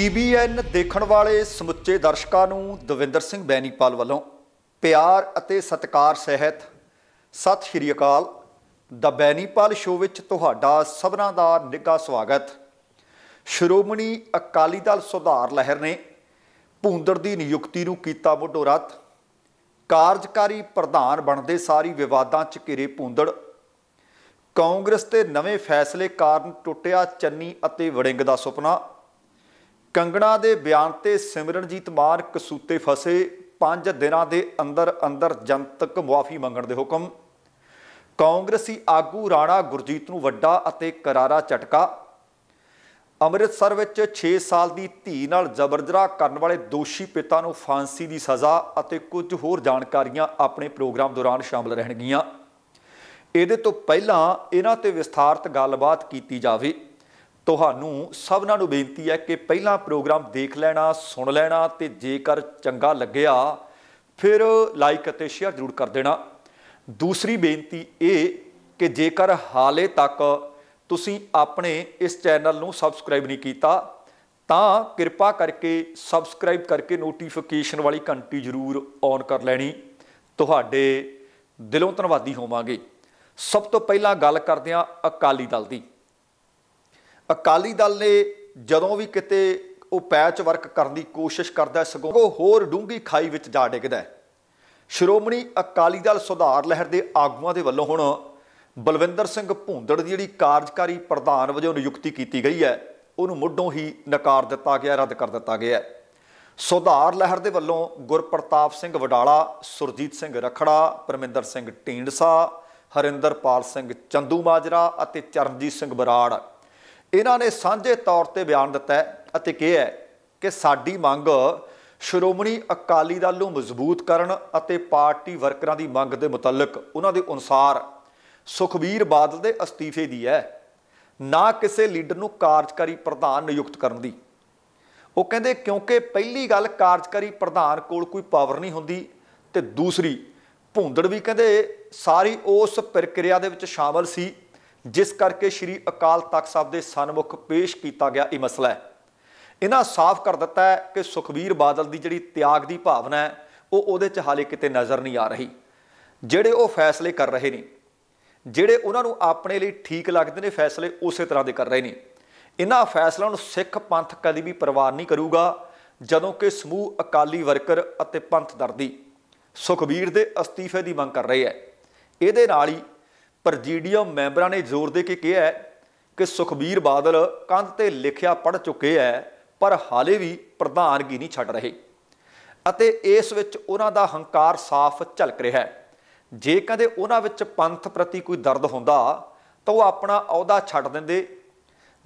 TBN ਦੇਖਣ ਵਾਲੇ ਸਮੁੱਚੇ ਦਰਸ਼ਕਾਂ ਨੂੰ ਦਵਿੰਦਰ ਸਿੰਘ ਬੈਣੀਪਾਲ ਵੱਲੋਂ ਪਿਆਰ ਅਤੇ ਸਤਿਕਾਰ ਸਹਿਤ ਸਤਿ ਸ਼੍ਰੀ ਅਕਾਲ ਦਾ ਬੈਣੀਪਾਲ ਸ਼ੋਅ ਵਿੱਚ ਤੁਹਾਡਾ ਸਭਨਾਂ ਦਾ ਨਿੱਘਾ ਸਵਾਗਤ ਸ਼੍ਰੋਮਣੀ ਅਕਾਲੀ ਦਲ ਸੁਧਾਰ ਲਹਿਰ ਨੇ ਭੂੰਦੜ ਦੀ ਨਿਯੁਕਤੀ ਨੂੰ ਕੀਤਾ ਵੱਡੋ ਰੱਤ ਕਾਰਜਕਾਰੀ ਪ੍ਰਧਾਨ ਬਣਦੇ ਸਾਰੀ ਵਿਵਾਦਾਂ 'ਚ ਘਿਰੇ ਭੂੰਦੜ ਕਾਂਗਰਸ ਤੇ ਨਵੇਂ ਫੈਸਲੇ ਕਾਰਨ ਟੁੱਟਿਆ ਚੰਨੀ ਅਤੇ ਵੜਿੰਗ ਦਾ ਸੁਪਨਾ ਕੰਗਣਾ ਦੇ ਬਿਆਨ ਤੇ ਸਿਮਰਨਜੀਤ ਮਾਰ ਕਸੂਤੇ ਫਸੇ 5 ਦਿਨਾਂ ਦੇ ਅੰਦਰ ਅੰਦਰ ਜਨਤਕ ਮੁਆਫੀ ਮੰਗਣ ਦੇ ਹੁਕਮ ਕਾਂਗਰਸੀ ਆਗੂ ਰਾਣਾ ਗੁਰਜੀਤ ਨੂੰ ਵੱਡਾ ਅਤੇ ਕਰਾਰਾ ਝਟਕਾ ਅੰਮ੍ਰਿਤਸਰ ਵਿੱਚ 6 ਸਾਲ ਦੀ ਧੀ ਨਾਲ ਜ਼ਬਰਦਰਾ ਕਰਨ ਵਾਲੇ ਦੋਸ਼ੀ ਪਿਤਾ ਨੂੰ ਫਾਂਸੀ ਦੀ ਸਜ਼ਾ ਅਤੇ ਕੁਝ ਹੋਰ ਜਾਣਕਾਰੀਆਂ ਆਪਣੇ ਪ੍ਰੋਗਰਾਮ ਦੌਰਾਨ ਸ਼ਾਮਲ ਰਹਿਣਗੀਆਂ ਇਹਦੇ ਤੋਂ ਪਹਿਲਾਂ ਇਹਨਾਂ ਤੇ ਵਿਸਥਾਰਤ ਗੱਲਬਾਤ ਕੀਤੀ ਜਾਵੇ ਤੁਹਾਨੂੰ ਸਭਨਾਂ ਨੂੰ ਬੇਨਤੀ ਹੈ ਕਿ ਪਹਿਲਾ ਪ੍ਰੋਗਰਾਮ ਦੇਖ ਲੈਣਾ ਸੁਣ ਲੈਣਾ ਤੇ ਜੇਕਰ ਚੰਗਾ ਲੱਗਿਆ ਫਿਰ ਲਾਈਕ ਅਤੇ ਸ਼ੇਅਰ ਜ਼ਰੂਰ ਕਰ ਦੇਣਾ ਦੂਸਰੀ ਬੇਨਤੀ ਇਹ ਕਿ ਜੇਕਰ ਹਾਲੇ ਤੱਕ ਤੁਸੀਂ ਆਪਣੇ ਇਸ ਚੈਨਲ ਨੂੰ ਸਬਸਕ੍ਰਾਈਬ ਨਹੀਂ ਕੀਤਾ ਤਾਂ ਕਿਰਪਾ ਕਰਕੇ ਸਬਸਕ੍ਰਾਈਬ ਕਰਕੇ ਨੋਟੀਫਿਕੇਸ਼ਨ ਵਾਲੀ ਘੰਟੀ ਜ਼ਰੂਰ ਔਨ ਕਰ ਲੈਣੀ ਤੁਹਾਡੇ ਦਿਲੋਂ ਧੰਨਵਾਦੀ ਹੋਵਾਂਗੇ ਸਭ ਤੋਂ ਪਹਿਲਾਂ ਗੱਲ ਕਰਦੇ ਹਾਂ ਅਕਾਲੀ ਦਲ ਦੀ ਅਕਾਲੀ ਦਲ ਨੇ ਜਦੋਂ ਵੀ ਕਿਤੇ ਉਹ ਪੈਚ ਵਰਕ ਕਰਨ ਦੀ ਕੋਸ਼ਿਸ਼ ਕਰਦਾ ਸਗੋਂ ਉਹ ਹੋਰ ਡੂੰਗੀ ਖਾਈ ਵਿੱਚ ਜਾ ਡਿੱਗਦਾ ਸ਼੍ਰੋਮਣੀ ਅਕਾਲੀ ਦਲ ਸੁਧਾਰ ਲਹਿਰ ਦੇ ਆਗੂਆਂ ਦੇ ਵੱਲੋਂ ਹੁਣ ਬਲਵਿੰਦਰ ਸਿੰਘ ਭੁੰਦੜ ਦੀ ਜਿਹੜੀ ਕਾਰਜਕਾਰੀ ਪ੍ਰਧਾਨ ਵਜੋਂ ਨਿਯੁਕਤੀ ਕੀਤੀ ਗਈ ਹੈ ਉਹਨੂੰ ਮੁੱਢੋਂ ਹੀ ਨਕਾਰ ਦਿੱਤਾ ਗਿਆ ਰੱਦ ਕਰ ਦਿੱਤਾ ਗਿਆ ਸੁਧਾਰ ਲਹਿਰ ਦੇ ਵੱਲੋਂ ਗੁਰਪ੍ਰਤਾਪ ਸਿੰਘ ਵਡਾਲਾ ਸੁਰਜੀਤ ਸਿੰਘ ਰਖੜਾ ਪਰਮਿੰਦਰ ਸਿੰਘ ਟੀਂਡਸਾ ਹਰਿੰਦਰਪਾਲ ਸਿੰਘ ਚੰਦੂ ਮਾਜਰਾ ਅਤੇ ਚਰਨਜੀਤ ਸਿੰਘ ਬਰਾੜ ਇਹਨਾਂ ਨੇ ਸਾਂਝੇ ਤੌਰ ਤੇ ਬਿਆਨ ਦਿੱਤਾ ਅਤੇ ਕਿਹਾ ਕਿ ਸਾਡੀ ਮੰਗ ਸ਼੍ਰੋਮਣੀ ਅਕਾਲੀ ਦਲ ਨੂੰ ਮਜ਼ਬੂਤ ਕਰਨ ਅਤੇ ਪਾਰਟੀ ਵਰਕਰਾਂ ਦੀ ਮੰਗ ਦੇ ਮੁਤਲਕ ਉਹਨਾਂ ਦੇ ਅਨੁਸਾਰ ਸੁਖਬੀਰ ਬਾਦਲ ਦੇ ਅਸਤੀਫੇ ਦੀ ਹੈ ਨਾ ਕਿਸੇ ਲੀਡਰ ਨੂੰ ਕਾਰਜਕਾਰੀ ਪ੍ਰਧਾਨ ਨਿਯੁਕਤ ਕਰਨ ਦੀ ਉਹ ਕਹਿੰਦੇ ਕਿਉਂਕਿ ਪਹਿਲੀ ਗੱਲ ਕਾਰਜਕਾਰੀ ਪ੍ਰਧਾਨ ਕੋਲ ਕੋਈ ਪਾਵਰ ਨਹੀਂ ਹੁੰਦੀ ਤੇ ਦੂਸਰੀ ਭੁੰਦੜ ਵੀ ਕਹਿੰਦੇ ਸਾਰੀ ਉਸ ਪ੍ਰਕਿਰਿਆ ਦੇ ਵਿੱਚ ਸ਼ਾਮਲ ਸੀ ਜਿਸ ਕਰਕੇ ਸ਼੍ਰੀ ਅਕਾਲ ਤਖਤ ਸਾਹਿਬ ਦੇ ਸਨਮੁਖ ਪੇਸ਼ ਕੀਤਾ ਗਿਆ ਇਹ ਮਸਲਾ ਹੈ ਇਹਨਾਂ ਸਾਫ਼ ਕਰ ਦਿੱਤਾ ਹੈ ਕਿ ਸੁਖਵੀਰ ਬਾਦਲ ਦੀ ਜਿਹੜੀ ਤਿਆਗ ਦੀ ਭਾਵਨਾ ਹੈ ਉਹ ਉਹਦੇ 'ਚ ਹਾਲੇ ਕਿਤੇ ਨਜ਼ਰ ਨਹੀਂ ਆ ਰਹੀ ਜਿਹੜੇ ਉਹ ਫੈਸਲੇ ਕਰ ਰਹੇ ਨੇ ਜਿਹੜੇ ਉਹਨਾਂ ਨੂੰ ਆਪਣੇ ਲਈ ਠੀਕ ਲੱਗਦੇ ਨੇ ਫੈਸਲੇ ਉਸੇ ਤਰ੍ਹਾਂ ਦੇ ਕਰ ਰਹੇ ਨੇ ਇਹਨਾਂ ਫੈਸਲਿਆਂ ਨੂੰ ਸਿੱਖ ਪੰਥ ਕਦੀ ਵੀ ਪਰਵਾਹ ਨਹੀਂ ਕਰੂਗਾ ਜਦੋਂ ਕਿ ਸਮੂਹ ਅਕਾਲੀ ਵਰਕਰ ਅਤੇ ਪੰਥ ਦਰਦੀ ਸੁਖਬੀਰ ਦੇ ਅਸਤੀਫੇ ਦੀ ਮੰਗ ਕਰ ਰਹੇ ਹੈ ਇਹਦੇ ਨਾਲ ਹੀ ਪ੍ਰੈਜ਼ੀਡੀਅਮ ਮੈਂਬਰਾਂ ਨੇ ਜ਼ੋਰ ਦੇ ਕੇ ਕਿਹਾ ਹੈ ਕਿ ਸੁਖਬੀਰ ਬਾਦਲ ਕੰਧ ਤੇ ਲਿਖਿਆ ਪੜ ਚੁੱਕੇ ਹੈ ਪਰ ਹਾਲੇ ਵੀ ਪ੍ਰਧਾਨਗੀ ਨਹੀਂ ਛੱਡ ਰਹੇ ਅਤੇ ਇਸ ਵਿੱਚ ਉਹਨਾਂ ਦਾ ਹੰਕਾਰ ਸਾਫ਼ ਝਲਕ ਰਿਹਾ ਹੈ ਜੇ ਕਦੇ ਉਹਨਾਂ ਵਿੱਚ ਪੰਥ ਪ੍ਰਤੀ ਕੋਈ ਦਰਦ ਹੁੰਦਾ ਤਾਂ ਉਹ ਆਪਣਾ ਅਹੁਦਾ ਛੱਡ ਦਿੰਦੇ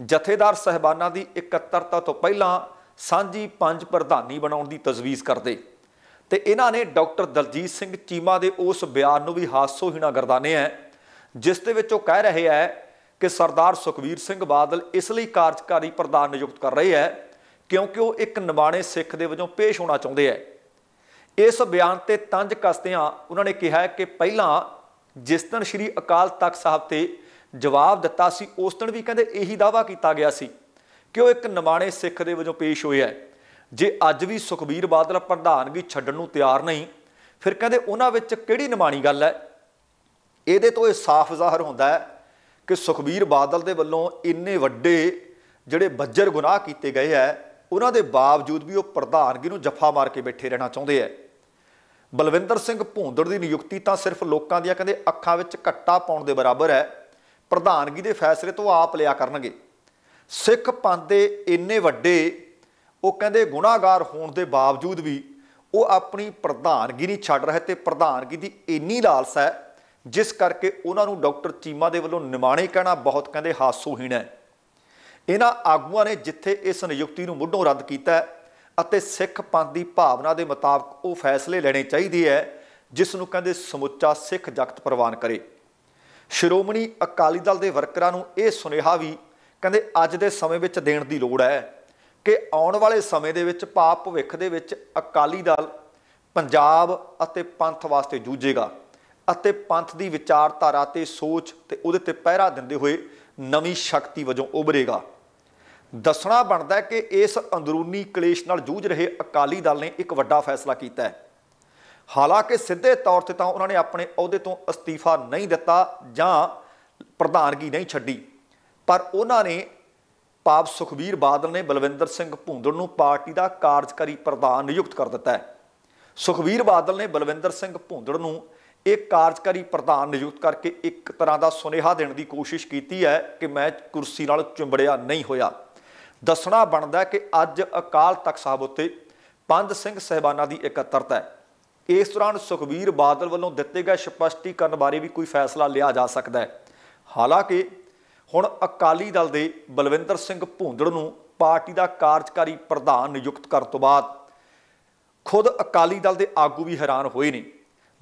ਜਥੇਦਾਰ ਸਹਿਬਾਨਾਂ ਦੀ ਇਕੱਤਰਤਾ ਤੋਂ ਪਹਿਲਾਂ ਸਾਂਝੀ ਪੰਜ ਪ੍ਰਧਾਨੀ ਬਣਾਉਣ ਦੀ ਤਜਵੀਜ਼ ਕਰਦੇ ਤੇ ਇਹਨਾਂ ਨੇ ਡਾਕਟਰ ਦਲਜੀਤ ਸਿੰਘ ਚੀਮਾ ਦੇ ਉਸ ਬਿਆਨ ਨੂੰ ਵੀ ਹਾਸੋਹੀਣਾ ਗਰਦਾਨੇ ਹੈ ਜਿਸ ਦੇ ਵਿੱਚ ਉਹ ਕਹਿ ਰਹੇ ਹੈ ਕਿ ਸਰਦਾਰ ਸੁਖਵੀਰ ਸਿੰਘ ਬਾਦਲ ਇਸ ਲਈ ਕਾਰਜਕਾਰੀ ਪ੍ਰਧਾਨ ਨਿਯੁਕਤ ਕਰ ਰਹੇ ਹੈ ਕਿਉਂਕਿ ਉਹ ਇੱਕ ਨਿਵਾਣੇ ਸਿੱਖ ਦੇ ਵਜੋਂ ਪੇਸ਼ ਹੋਣਾ ਚਾਹੁੰਦੇ ਹੈ ਇਸ ਬਿਆਨ ਤੇ ਤੰਜ ਕਸਦਿਆਂ ਉਹਨਾਂ ਨੇ ਕਿਹਾ ਕਿ ਪਹਿਲਾਂ ਜਿਸ ਦਿਨ ਸ੍ਰੀ ਅਕਾਲ ਤਖਤ ਸਾਹਿਬ ਤੇ ਜਵਾਬ ਦਿੱਤਾ ਸੀ ਉਸ ਦਿਨ ਵੀ ਕਹਿੰਦੇ ਇਹੀ ਦਾਵਾ ਕੀਤਾ ਗਿਆ ਸੀ ਕਿ ਉਹ ਇੱਕ ਨਿਵਾਣੇ ਸਿੱਖ ਦੇ ਵਜੋਂ ਪੇਸ਼ ਹੋਇਆ ਹੈ ਜੇ ਅੱਜ ਵੀ ਸੁਖਬੀਰ ਬਾਦਲ ਪ੍ਰਧਾਨਗੀ ਛੱਡਣ ਨੂੰ ਤਿਆਰ ਨਹੀਂ ਫਿਰ ਕਹਿੰਦੇ ਉਹਨਾਂ ਵਿੱਚ ਕਿਹੜੀ ਨਿਮਾਣੀ ਗੱਲ ਹੈ ਇਹਦੇ ਤੋਂ ਇਹ ਸਾਫ਼ ਜ਼ਾਹਰ ਹੁੰਦਾ ਹੈ ਕਿ ਸੁਖਬੀਰ ਬਾਦਲ ਦੇ ਵੱਲੋਂ ਇੰਨੇ ਵੱਡੇ ਜਿਹੜੇ ਬੱਜਰ ਗੁਨਾਹ ਕੀਤੇ ਗਏ ਹੈ ਉਹਨਾਂ ਦੇ ਬਾਵਜੂਦ ਵੀ ਉਹ ਪ੍ਰਧਾਨਗੀ ਨੂੰ ਜਫਾ ਮਾਰ ਕੇ ਬੈਠੇ ਰਹਿਣਾ ਚਾਹੁੰਦੇ ਐ ਬਲਵਿੰਦਰ ਸਿੰਘ ਭੂੰਦੜ ਦੀ ਨਿਯੁਕਤੀ ਤਾਂ ਸਿਰਫ ਲੋਕਾਂ ਦੀਆਂ ਕਹਿੰਦੇ ਅੱਖਾਂ ਵਿੱਚ ਘੱਟਾ ਪਾਉਣ ਦੇ ਬਰਾਬਰ ਹੈ ਪ੍ਰਧਾਨਗੀ ਦੇ ਫੈਸਲੇ ਤੋਂ ਆਪ ਲਿਆ ਕਰਨਗੇ ਸਿੱਖ ਪੰਥ ਦੇ ਇੰਨੇ ਵੱਡੇ ਉਹ ਕਹਿੰਦੇ ਗੁਨਾਹਗਾਰ ਹੋਣ ਦੇ ਬਾਵਜੂਦ ਵੀ ਉਹ ਆਪਣੀ ਪ੍ਰਧਾਨਗੀ ਨਹੀਂ ਛੱਡ ਰਹੇ ਤੇ ਪ੍ਰਧਾਨਗੀ ਦੀ ਇੰਨੀ ਲਾਲਸਾ ਹੈ ਜਿਸ ਕਰਕੇ ਉਹਨਾਂ ਨੂੰ ਡਾਕਟਰ ਚੀਮਾ ਦੇ ਵੱਲੋਂ ਨਿਮਾਣੇ ਕਹਿਣਾ ਬਹੁਤ ਕਹਿੰਦੇ ਹਾਸੋਹੀਣ ਹੈ ਇਹਨਾਂ ਆਗੂਆਂ ਨੇ ਜਿੱਥੇ ਇਸ ਨਿਯੁਕਤੀ ਨੂੰ ਮੁੱਢੋਂ ਰੱਦ ਕੀਤਾ ਅਤੇ ਸਿੱਖ ਪੰਥ ਦੀ ਭਾਵਨਾ ਦੇ ਮੁਤਾਬਕ ਉਹ ਫੈਸਲੇ ਲੈਣੇ ਚਾਹੀਦੇ ਹੈ ਜਿਸ ਨੂੰ ਕਹਿੰਦੇ ਸਮੁੱਚਾ ਸਿੱਖ ਜਗਤ ਪ੍ਰਵਾਨ ਕਰੇ ਸ਼੍ਰੋਮਣੀ ਅਕਾਲੀ ਦਲ ਦੇ ਵਰਕਰਾਂ ਨੂੰ ਇਹ ਸੁਨੇਹਾ ਵੀ ਕਹਿੰਦੇ ਅੱਜ ਦੇ ਸਮੇਂ ਵਿੱਚ ਦੇਣ ਦੀ ਲੋੜ ਹੈ ਕਿ ਆਉਣ ਵਾਲੇ ਸਮੇਂ ਦੇ ਵਿੱਚ ਪਾਪ ਭਵਿੱਖ ਦੇ ਵਿੱਚ ਅਕਾਲੀ ਦਲ ਪੰਜਾਬ ਅਤੇ ਪੰਥ ਵਾਸਤੇ ਜੂਝੇਗਾ ਅਤੇ ਪੰਥ ਦੀ ਵਿਚਾਰਧਾਰਾ ਤੇ ਸੋਚ ਤੇ ਉਹਦੇ ਤੇ ਪਹਿਰਾ ਦਿੰਦੇ ਹੋਏ ਨਵੀਂ ਸ਼ਕਤੀ ਵਜੋਂ ਉਭਰੇਗਾ ਦੱਸਣਾ ਬਣਦਾ ਕਿ ਇਸ ਅੰਦਰੂਨੀ ਕਲੇਸ਼ ਨਾਲ ਜੂਝ ਰਹੇ ਅਕਾਲੀ ਦਲ ਨੇ ਇੱਕ ਵੱਡਾ ਫੈਸਲਾ ਕੀਤਾ ਹੈ ਹਾਲਾਂਕਿ ਸਿੱਧੇ ਤੌਰ ਤੇ ਤਾਂ ਉਹਨਾਂ ਨੇ ਆਪਣੇ ਅਹੁਦੇ ਤੋਂ ਅਸਤੀਫਾ ਨਹੀਂ ਦਿੱਤਾ ਜਾਂ ਪ੍ਰਧਾਨਗੀ ਨਹੀਂ ਛੱਡੀ ਪਰ ਉਹਨਾਂ ਨੇ ਪਾਪ ਸੁਖਵੀਰ ਬਾਦਲ ਨੇ ਬਲਵਿੰਦਰ ਸਿੰਘ ਭੁੰਦੜ ਨੂੰ ਪਾਰਟੀ ਦਾ ਕਾਰਜਕਾਰੀ ਪ੍ਰਧਾਨ ਨਿਯੁਕਤ ਕਰ ਦਿੱਤਾ ਹੈ ਸੁਖਵੀਰ ਬਾਦਲ ਨੇ ਬਲਵਿੰਦਰ ਸਿੰਘ ਭੁੰਦੜ ਨੂੰ ਇਹ ਕਾਰਜਕਾਰੀ ਪ੍ਰਧਾਨ ਨਿਯੁਕਤ ਕਰਕੇ ਇੱਕ ਤਰ੍ਹਾਂ ਦਾ ਸੁਨੇਹਾ ਦੇਣ ਦੀ ਕੋਸ਼ਿਸ਼ ਕੀਤੀ ਹੈ ਕਿ ਮੈਂ ਕੁਰਸੀ ਨਾਲ ਚੁੰਬੜਿਆ ਨਹੀਂ ਹੋਇਆ ਦੱਸਣਾ ਬਣਦਾ ਕਿ ਅੱਜ ਅਕਾਲ ਤਖਤ ਸਾਹਿਬ ਉੱਤੇ ਪੰਜ ਸਿੰਘ ਸਹਿਬਾਨਾਂ ਦੀ ਇਕੱਤਰਤਾ ਹੈ ਇਸ ਦੌਰਾਨ ਸੁਖਵੀਰ ਬਾਦਲ ਵੱਲੋਂ ਦਿੱਤੇ ਗਏ ਸਪਸ਼ਟੀਕਰਨ ਬਾਰੇ ਵੀ ਕੋਈ ਫੈਸਲਾ ਲਿਆ ਜਾ ਸਕਦਾ ਹੈ ਹਾਲਾਂਕਿ ਹੁਣ ਅਕਾਲੀ ਦਲ ਦੇ ਬਲਵਿੰਦਰ ਸਿੰਘ ਭੂੰਦੜ ਨੂੰ ਪਾਰਟੀ ਦਾ ਕਾਰਜਕਾਰੀ ਪ੍ਰਧਾਨ ਨਿਯੁਕਤ ਕਰਨ ਤੋਂ ਬਾਅਦ ਖੁਦ ਅਕਾਲੀ ਦਲ ਦੇ ਆਗੂ ਵੀ ਹੈਰਾਨ ਹੋਏ ਨੇ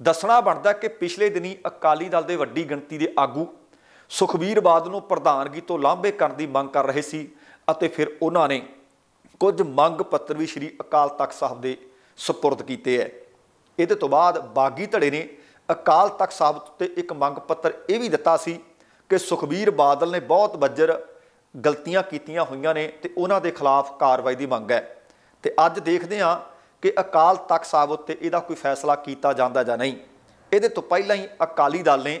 ਦੱਸਣਾ ਬਣਦਾ ਕਿ ਪਿਛਲੇ ਦਿਨੀ ਅਕਾਲੀ ਦਲ ਦੇ ਵੱਡੀ ਗਿਣਤੀ ਦੇ ਆਗੂ ਸੁਖਬੀਰ ਬਾਦਲ ਨੂੰ ਪ੍ਰਧਾਨਗੀ ਤੋਂ ਲਾਂਭੇ ਕਰਨ ਦੀ ਮੰਗ ਕਰ ਰਹੇ ਸੀ ਅਤੇ ਫਿਰ ਉਹਨਾਂ ਨੇ ਕੁਝ ਮੰਗ ਪੱਤਰ ਵੀ ਸ੍ਰੀ ਅਕਾਲ ਤਖਤ ਸਾਹਿਬ ਦੇ ਸਪੁਰਦ ਕੀਤੇ ਐ ਇਹਦੇ ਤੋਂ ਬਾਅਦ ਬਾਗੀ ਧੜੇ ਨੇ ਅਕਾਲ ਤਖਤ ਸਾਹਿਬ ਤੇ ਇੱਕ ਮੰਗ ਪੱਤਰ ਇਹ ਵੀ ਦਿੱਤਾ ਸੀ ਕਿ ਸੁਖਬੀਰ ਬਾਦਲ ਨੇ ਬਹੁਤ ਵੱਜਰ ਗਲਤੀਆਂ ਕੀਤੀਆਂ ਹੋਈਆਂ ਨੇ ਤੇ ਉਹਨਾਂ ਦੇ ਖਿਲਾਫ ਕਾਰਵਾਈ ਦੀ ਮੰਗ ਹੈ ਤੇ ਅੱਜ ਦੇਖਦੇ ਹਾਂ ਕਿ ਅਕਾਲ ਤਖਤ ਸਾਹਿਬ ਉੱਤੇ ਇਹਦਾ ਕੋਈ ਫੈਸਲਾ ਕੀਤਾ ਜਾਂਦਾ ਜਾਂ ਨਹੀਂ ਇਹਦੇ ਤੋਂ ਪਹਿਲਾਂ ਹੀ ਅਕਾਲੀ ਦਲ ਨੇ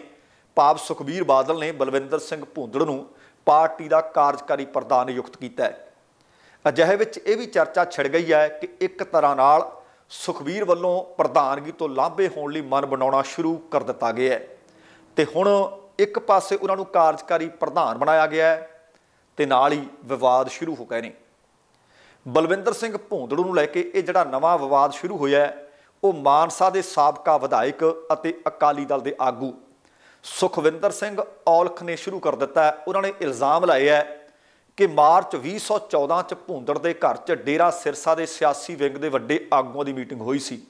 ਪਾਪ ਸੁਖਬੀਰ ਬਾਦਲ ਨੇ ਬਲਵਿੰਦਰ ਸਿੰਘ ਭੁੰਦੜ ਨੂੰ ਪਾਰਟੀ ਦਾ ਕਾਰਜਕਾਰੀ ਪ੍ਰਧਾਨ ਨਿਯੁਕਤ ਕੀਤਾ ਹੈ ਅਜਿਹੇ ਵਿੱਚ ਇਹ ਵੀ ਚਰਚਾ ਛਿੜ ਗਈ ਹੈ ਕਿ ਇੱਕ ਤਰ੍ਹਾਂ ਨਾਲ ਸੁਖਬੀਰ ਵੱਲੋਂ ਪ੍ਰਧਾਨਗੀ ਤੋਂ ਲਾਂਭੇ ਹੋਣ ਲਈ ਮਨ ਬਣਾਉਣਾ ਸ਼ੁਰੂ ਕਰ ਦਿੱਤਾ ਗਿਆ ਹੈ ਤੇ ਹੁਣ ਇੱਕ ਪਾਸੇ ਉਹਨਾਂ ਨੂੰ ਕਾਰਜਕਾਰੀ ਪ੍ਰਧਾਨ ਬਣਾਇਆ ਗਿਆ ਹੈ ਤੇ ਨਾਲ ਹੀ ਵਿਵਾਦ ਸ਼ੁਰੂ ਹੋ ਗਏ ਨੇ ਬਲਵਿੰਦਰ ਸਿੰਘ ਭੋਂਦੜੂ ਨੂੰ ਲੈ ਕੇ ਇਹ ਜਿਹੜਾ ਨਵਾਂ ਵਿਵਾਦ ਸ਼ੁਰੂ ਹੋਇਆ ਹੈ ਉਹ ਮਾਨਸਾ ਦੇ ਸਾਬਕਾ ਵਿਧਾਇਕ ਅਤੇ ਅਕਾਲੀ ਦਲ ਦੇ ਆਗੂ ਸੁਖਵਿੰਦਰ ਸਿੰਘ ਔਲਖ ਨੇ ਸ਼ੁਰੂ ਕਰ ਦਿੱਤਾ ਉਹਨਾਂ ਨੇ ਇਲਜ਼ਾਮ ਲਾਇਆ ਕਿ ਮਾਰਚ 2014 ਚ ਭੋਂਦੜ ਦੇ ਘਰ ਚ ਡੇਰਾ ਸਿਰਸਾ ਦੇ ਸਿਆਸੀ ਵਿੰਗ ਦੇ ਵੱਡੇ ਆਗੂਆਂ ਦੀ ਮੀਟਿੰਗ ਹੋਈ ਸੀ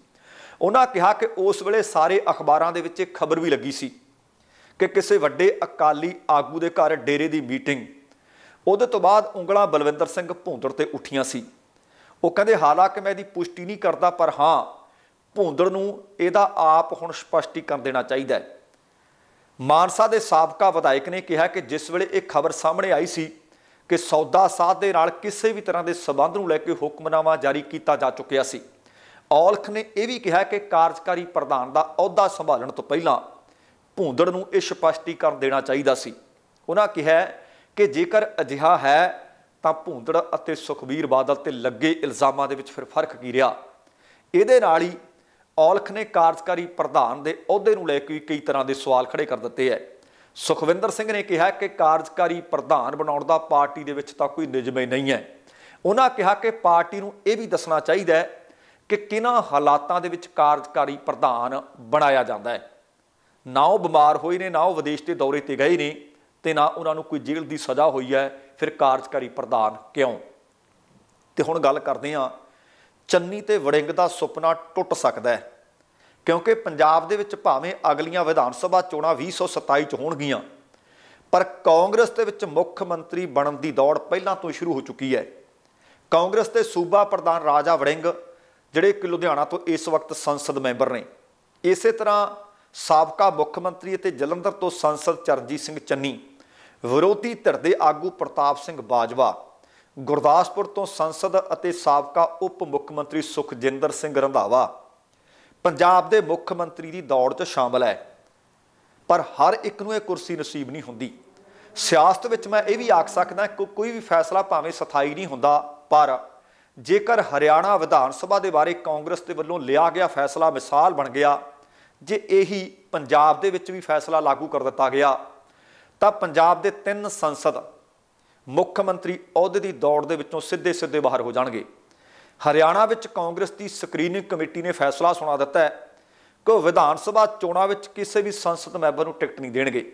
ਉਹਨਾਂ ਕਿਹਾ ਕਿ ਉਸ ਵੇਲੇ ਸਾਰੇ ਅਖਬਾਰਾਂ ਦੇ ਵਿੱਚ ਇਹ ਖਬਰ ਵੀ ਲੱਗੀ ਸੀ ਕਿ ਕਿਸੇ ਵੱਡੇ ਅਕਾਲੀ ਆਗੂ ਦੇ ਘਰ ਡੇਰੇ ਦੀ ਮੀਟਿੰਗ ਉਹਦੇ ਤੋਂ ਬਾਅਦ ਉਂਗਲਾਂ ਬਲਵਿੰਦਰ ਸਿੰਘ ਭੂੰਦੜ ਤੇ ਉੱਠੀਆਂ ਸੀ ਉਹ ਕਹਿੰਦੇ ਹਾਲਾਂਕਿ ਮੈਂ ਇਹਦੀ ਪੁਸ਼ਟੀ ਨਹੀਂ ਕਰਦਾ ਪਰ ਹਾਂ ਭੂੰਦੜ ਨੂੰ ਇਹਦਾ ਆਪ ਹੁਣ ਸਪਸ਼ਟੀਕਰਨ ਦੇਣਾ ਚਾਹੀਦਾ ਹੈ ਮਾਨਸਾ ਦੇ ਸਾਬਕਾ ਵਿਧਾਇਕ ਨੇ ਕਿਹਾ ਕਿ ਜਿਸ ਵੇਲੇ ਇਹ ਖਬਰ ਸਾਹਮਣੇ ਆਈ ਸੀ ਕਿ ਸੌਦਾ ਸਾਧ ਦੇ ਨਾਲ ਕਿਸੇ ਵੀ ਤਰ੍ਹਾਂ ਦੇ ਸਬੰਧ ਨੂੰ ਲੈ ਕੇ ਹੁਕਮਨਾਮਾ ਜਾਰੀ ਕੀਤਾ ਜਾ ਚੁੱਕਿਆ ਸੀ ਔਲਖ ਨੇ ਇਹ ਵੀ ਕਿਹਾ ਕਿ ਕਾਰਜਕਾਰੀ ਪ੍ਰਧਾਨ ਦਾ ਅਹੁਦਾ ਸੰਭਾਲਣ ਤੋਂ ਪਹਿਲਾਂ ਭੂੰਦੜ ਨੂੰ ਇਹ ਸਪਸ਼ਟੀਕਰਨ ਦੇਣਾ ਚਾਹੀਦਾ ਸੀ ਉਹਨਾਂ ਕਿਹਾ ਕਿ ਜੇਕਰ ਅਜਿਹਾ ਹੈ ਤਾਂ ਭੁੰਦੜ ਅਤੇ ਸੁਖਬੀਰ ਬਾਦਲ ਤੇ ਲੱਗੇ ਇਲਜ਼ਾਮਾਂ ਦੇ ਵਿੱਚ ਫਿਰ ਫਰਕ ਕੀ ਰਿਹਾ ਇਹਦੇ ਨਾਲ ਹੀ ਔਲਖ ਨੇ ਕਾਰਜਕਾਰੀ ਪ੍ਰਧਾਨ ਦੇ ਅਹੁਦੇ ਨੂੰ ਲੈ ਕੇ ਕਈ ਤਰ੍ਹਾਂ ਦੇ ਸਵਾਲ ਖੜੇ ਕਰ ਦਿੱਤੇ ਐ ਸੁਖਵਿੰਦਰ ਸਿੰਘ ਨੇ ਕਿਹਾ ਕਿ ਕਾਰਜਕਾਰੀ ਪ੍ਰਧਾਨ ਬਣਾਉਣ ਦਾ ਪਾਰਟੀ ਦੇ ਵਿੱਚ ਤਾਂ ਕੋਈ ਨਿਜਮੇ ਨਹੀਂ ਹੈ ਉਹਨਾਂ ਕਿਹਾ ਕਿ ਪਾਰਟੀ ਨੂੰ ਇਹ ਵੀ ਦੱਸਣਾ ਚਾਹੀਦਾ ਹੈ ਕਿ ਕਿਹਨਾਂ ਹਾਲਾਤਾਂ ਦੇ ਵਿੱਚ ਕਾਰਜਕਾਰੀ ਪ੍ਰਧਾਨ ਬਣਾਇਆ ਜਾਂਦਾ ਹੈ ਨਾ ਉਹ ਬਿਮਾਰ ਹੋਏ ਨੇ ਨਾ ਉਹ ਵਿਦੇਸ਼ ਦੇ ਦੌਰੇ ਤੇ ਗਏ ਨੇ ਤੇ ਨਾ ਉਹਨਾਂ ਨੂੰ ਕੋਈ ਜੇਲ੍ਹ ਦੀ ਸਜ਼ਾ ਹੋਈ ਹੈ ਫਿਰ ਕਾਰਜਕਾਰੀ ਪ੍ਰਧਾਨ ਕਿਉਂ ਤੇ ਹੁਣ ਗੱਲ ਕਰਦੇ ਆ ਚੰਨੀ ਤੇ ਵੜਿੰਗ ਦਾ ਸੁਪਨਾ ਟੁੱਟ ਸਕਦਾ ਹੈ ਕਿਉਂਕਿ ਪੰਜਾਬ ਦੇ ਵਿੱਚ ਭਾਵੇਂ ਅਗਲੀਆਂ ਵਿਧਾਨ ਸਭਾ ਚੋਣਾਂ 2027 ਚ ਹੋਣਗੀਆਂ ਪਰ ਕਾਂਗਰਸ ਦੇ ਵਿੱਚ ਮੁੱਖ ਮੰਤਰੀ ਬਣਨ ਦੀ ਦੌੜ ਪਹਿਲਾਂ ਤੋਂ ਸ਼ੁਰੂ ਹੋ ਚੁੱਕੀ ਹੈ ਕਾਂਗਰਸ ਦੇ ਸੂਬਾ ਪ੍ਰਧਾਨ ਰਾਜਾ ਵੜਿੰਗ ਜਿਹੜੇ ਕਿ ਲੁਧਿਆਣਾ ਤੋਂ ਇਸ ਵਕਤ ਸੰਸਦ ਮੈਂਬਰ ਨੇ ਇਸੇ ਤਰ੍ਹਾਂ ਸਾਬਕਾ ਮੁੱਖ ਮੰਤਰੀ ਅਤੇ ਜਲੰਧਰ ਤੋਂ ਸੰਸਦ ਚਰਜੀਤ ਸਿੰਘ ਚੰਨੀ ਵਿਰੋਧੀ ਧਿਰ ਦੇ ਆਗੂ ਪ੍ਰਤਾਪ ਸਿੰਘ ਬਾਜਵਾ ਗੁਰਦਾਸਪੁਰ ਤੋਂ ਸੰਸਦ ਅਤੇ ਸਾਬਕਾ ਉਪ ਮੁੱਖ ਮੰਤਰੀ ਸੁਖਜਿੰਦਰ ਸਿੰਘ ਰੰਧਾਵਾ ਪੰਜਾਬ ਦੇ ਮੁੱਖ ਮੰਤਰੀ ਦੀ ਦੌੜ 'ਚ ਸ਼ਾਮਲ ਹੈ ਪਰ ਹਰ ਇੱਕ ਨੂੰ ਇਹ ਕੁਰਸੀ ਨਸੀਬ ਨਹੀਂ ਹੁੰਦੀ ਸਿਆਸਤ ਵਿੱਚ ਮੈਂ ਇਹ ਵੀ ਆਖ ਸਕਦਾ ਕਿ ਕੋਈ ਵੀ ਫੈਸਲਾ ਭਾਵੇਂ ਸਥਾਈ ਨਹੀਂ ਹੁੰਦਾ ਪਰ ਜੇਕਰ ਹਰਿਆਣਾ ਵਿਧਾਨ ਸਭਾ ਦੇ ਬਾਰੇ ਕਾਂਗਰਸ ਦੇ ਵੱਲੋਂ ਲਿਆ ਗਿਆ ਫੈਸਲਾ ਮਿਸਾਲ ਬਣ ਗਿਆ ਜੇ ਇਹੀ ਪੰਜਾਬ ਦੇ ਵਿੱਚ ਵੀ ਫੈਸਲਾ ਲਾਗੂ ਕਰ ਦਿੱਤਾ ਗਿਆ ਤਾਂ ਪੰਜਾਬ ਦੇ ਤਿੰਨ ਸੰਸਦ ਮੁੱਖ ਮੰਤਰੀ ਅਹੁਦੇ ਦੀ ਦੌੜ ਦੇ ਵਿੱਚੋਂ ਸਿੱਧੇ ਸਿੱਧੇ ਬਾਹਰ ਹੋ ਜਾਣਗੇ ਹਰਿਆਣਾ ਵਿੱਚ ਕਾਂਗਰਸ ਦੀ ਸਕਰੀਨਿੰਗ ਕਮੇਟੀ ਨੇ ਫੈਸਲਾ ਸੁਣਾ ਦਿੱਤਾ ਹੈ ਕਿ ਵਿਧਾਨ ਸਭਾ ਚੋਣਾਂ ਵਿੱਚ ਕਿਸੇ ਵੀ ਸੰਸਦ ਮੈਂਬਰ ਨੂੰ ਟਿਕਟ ਨਹੀਂ ਦੇਣਗੇ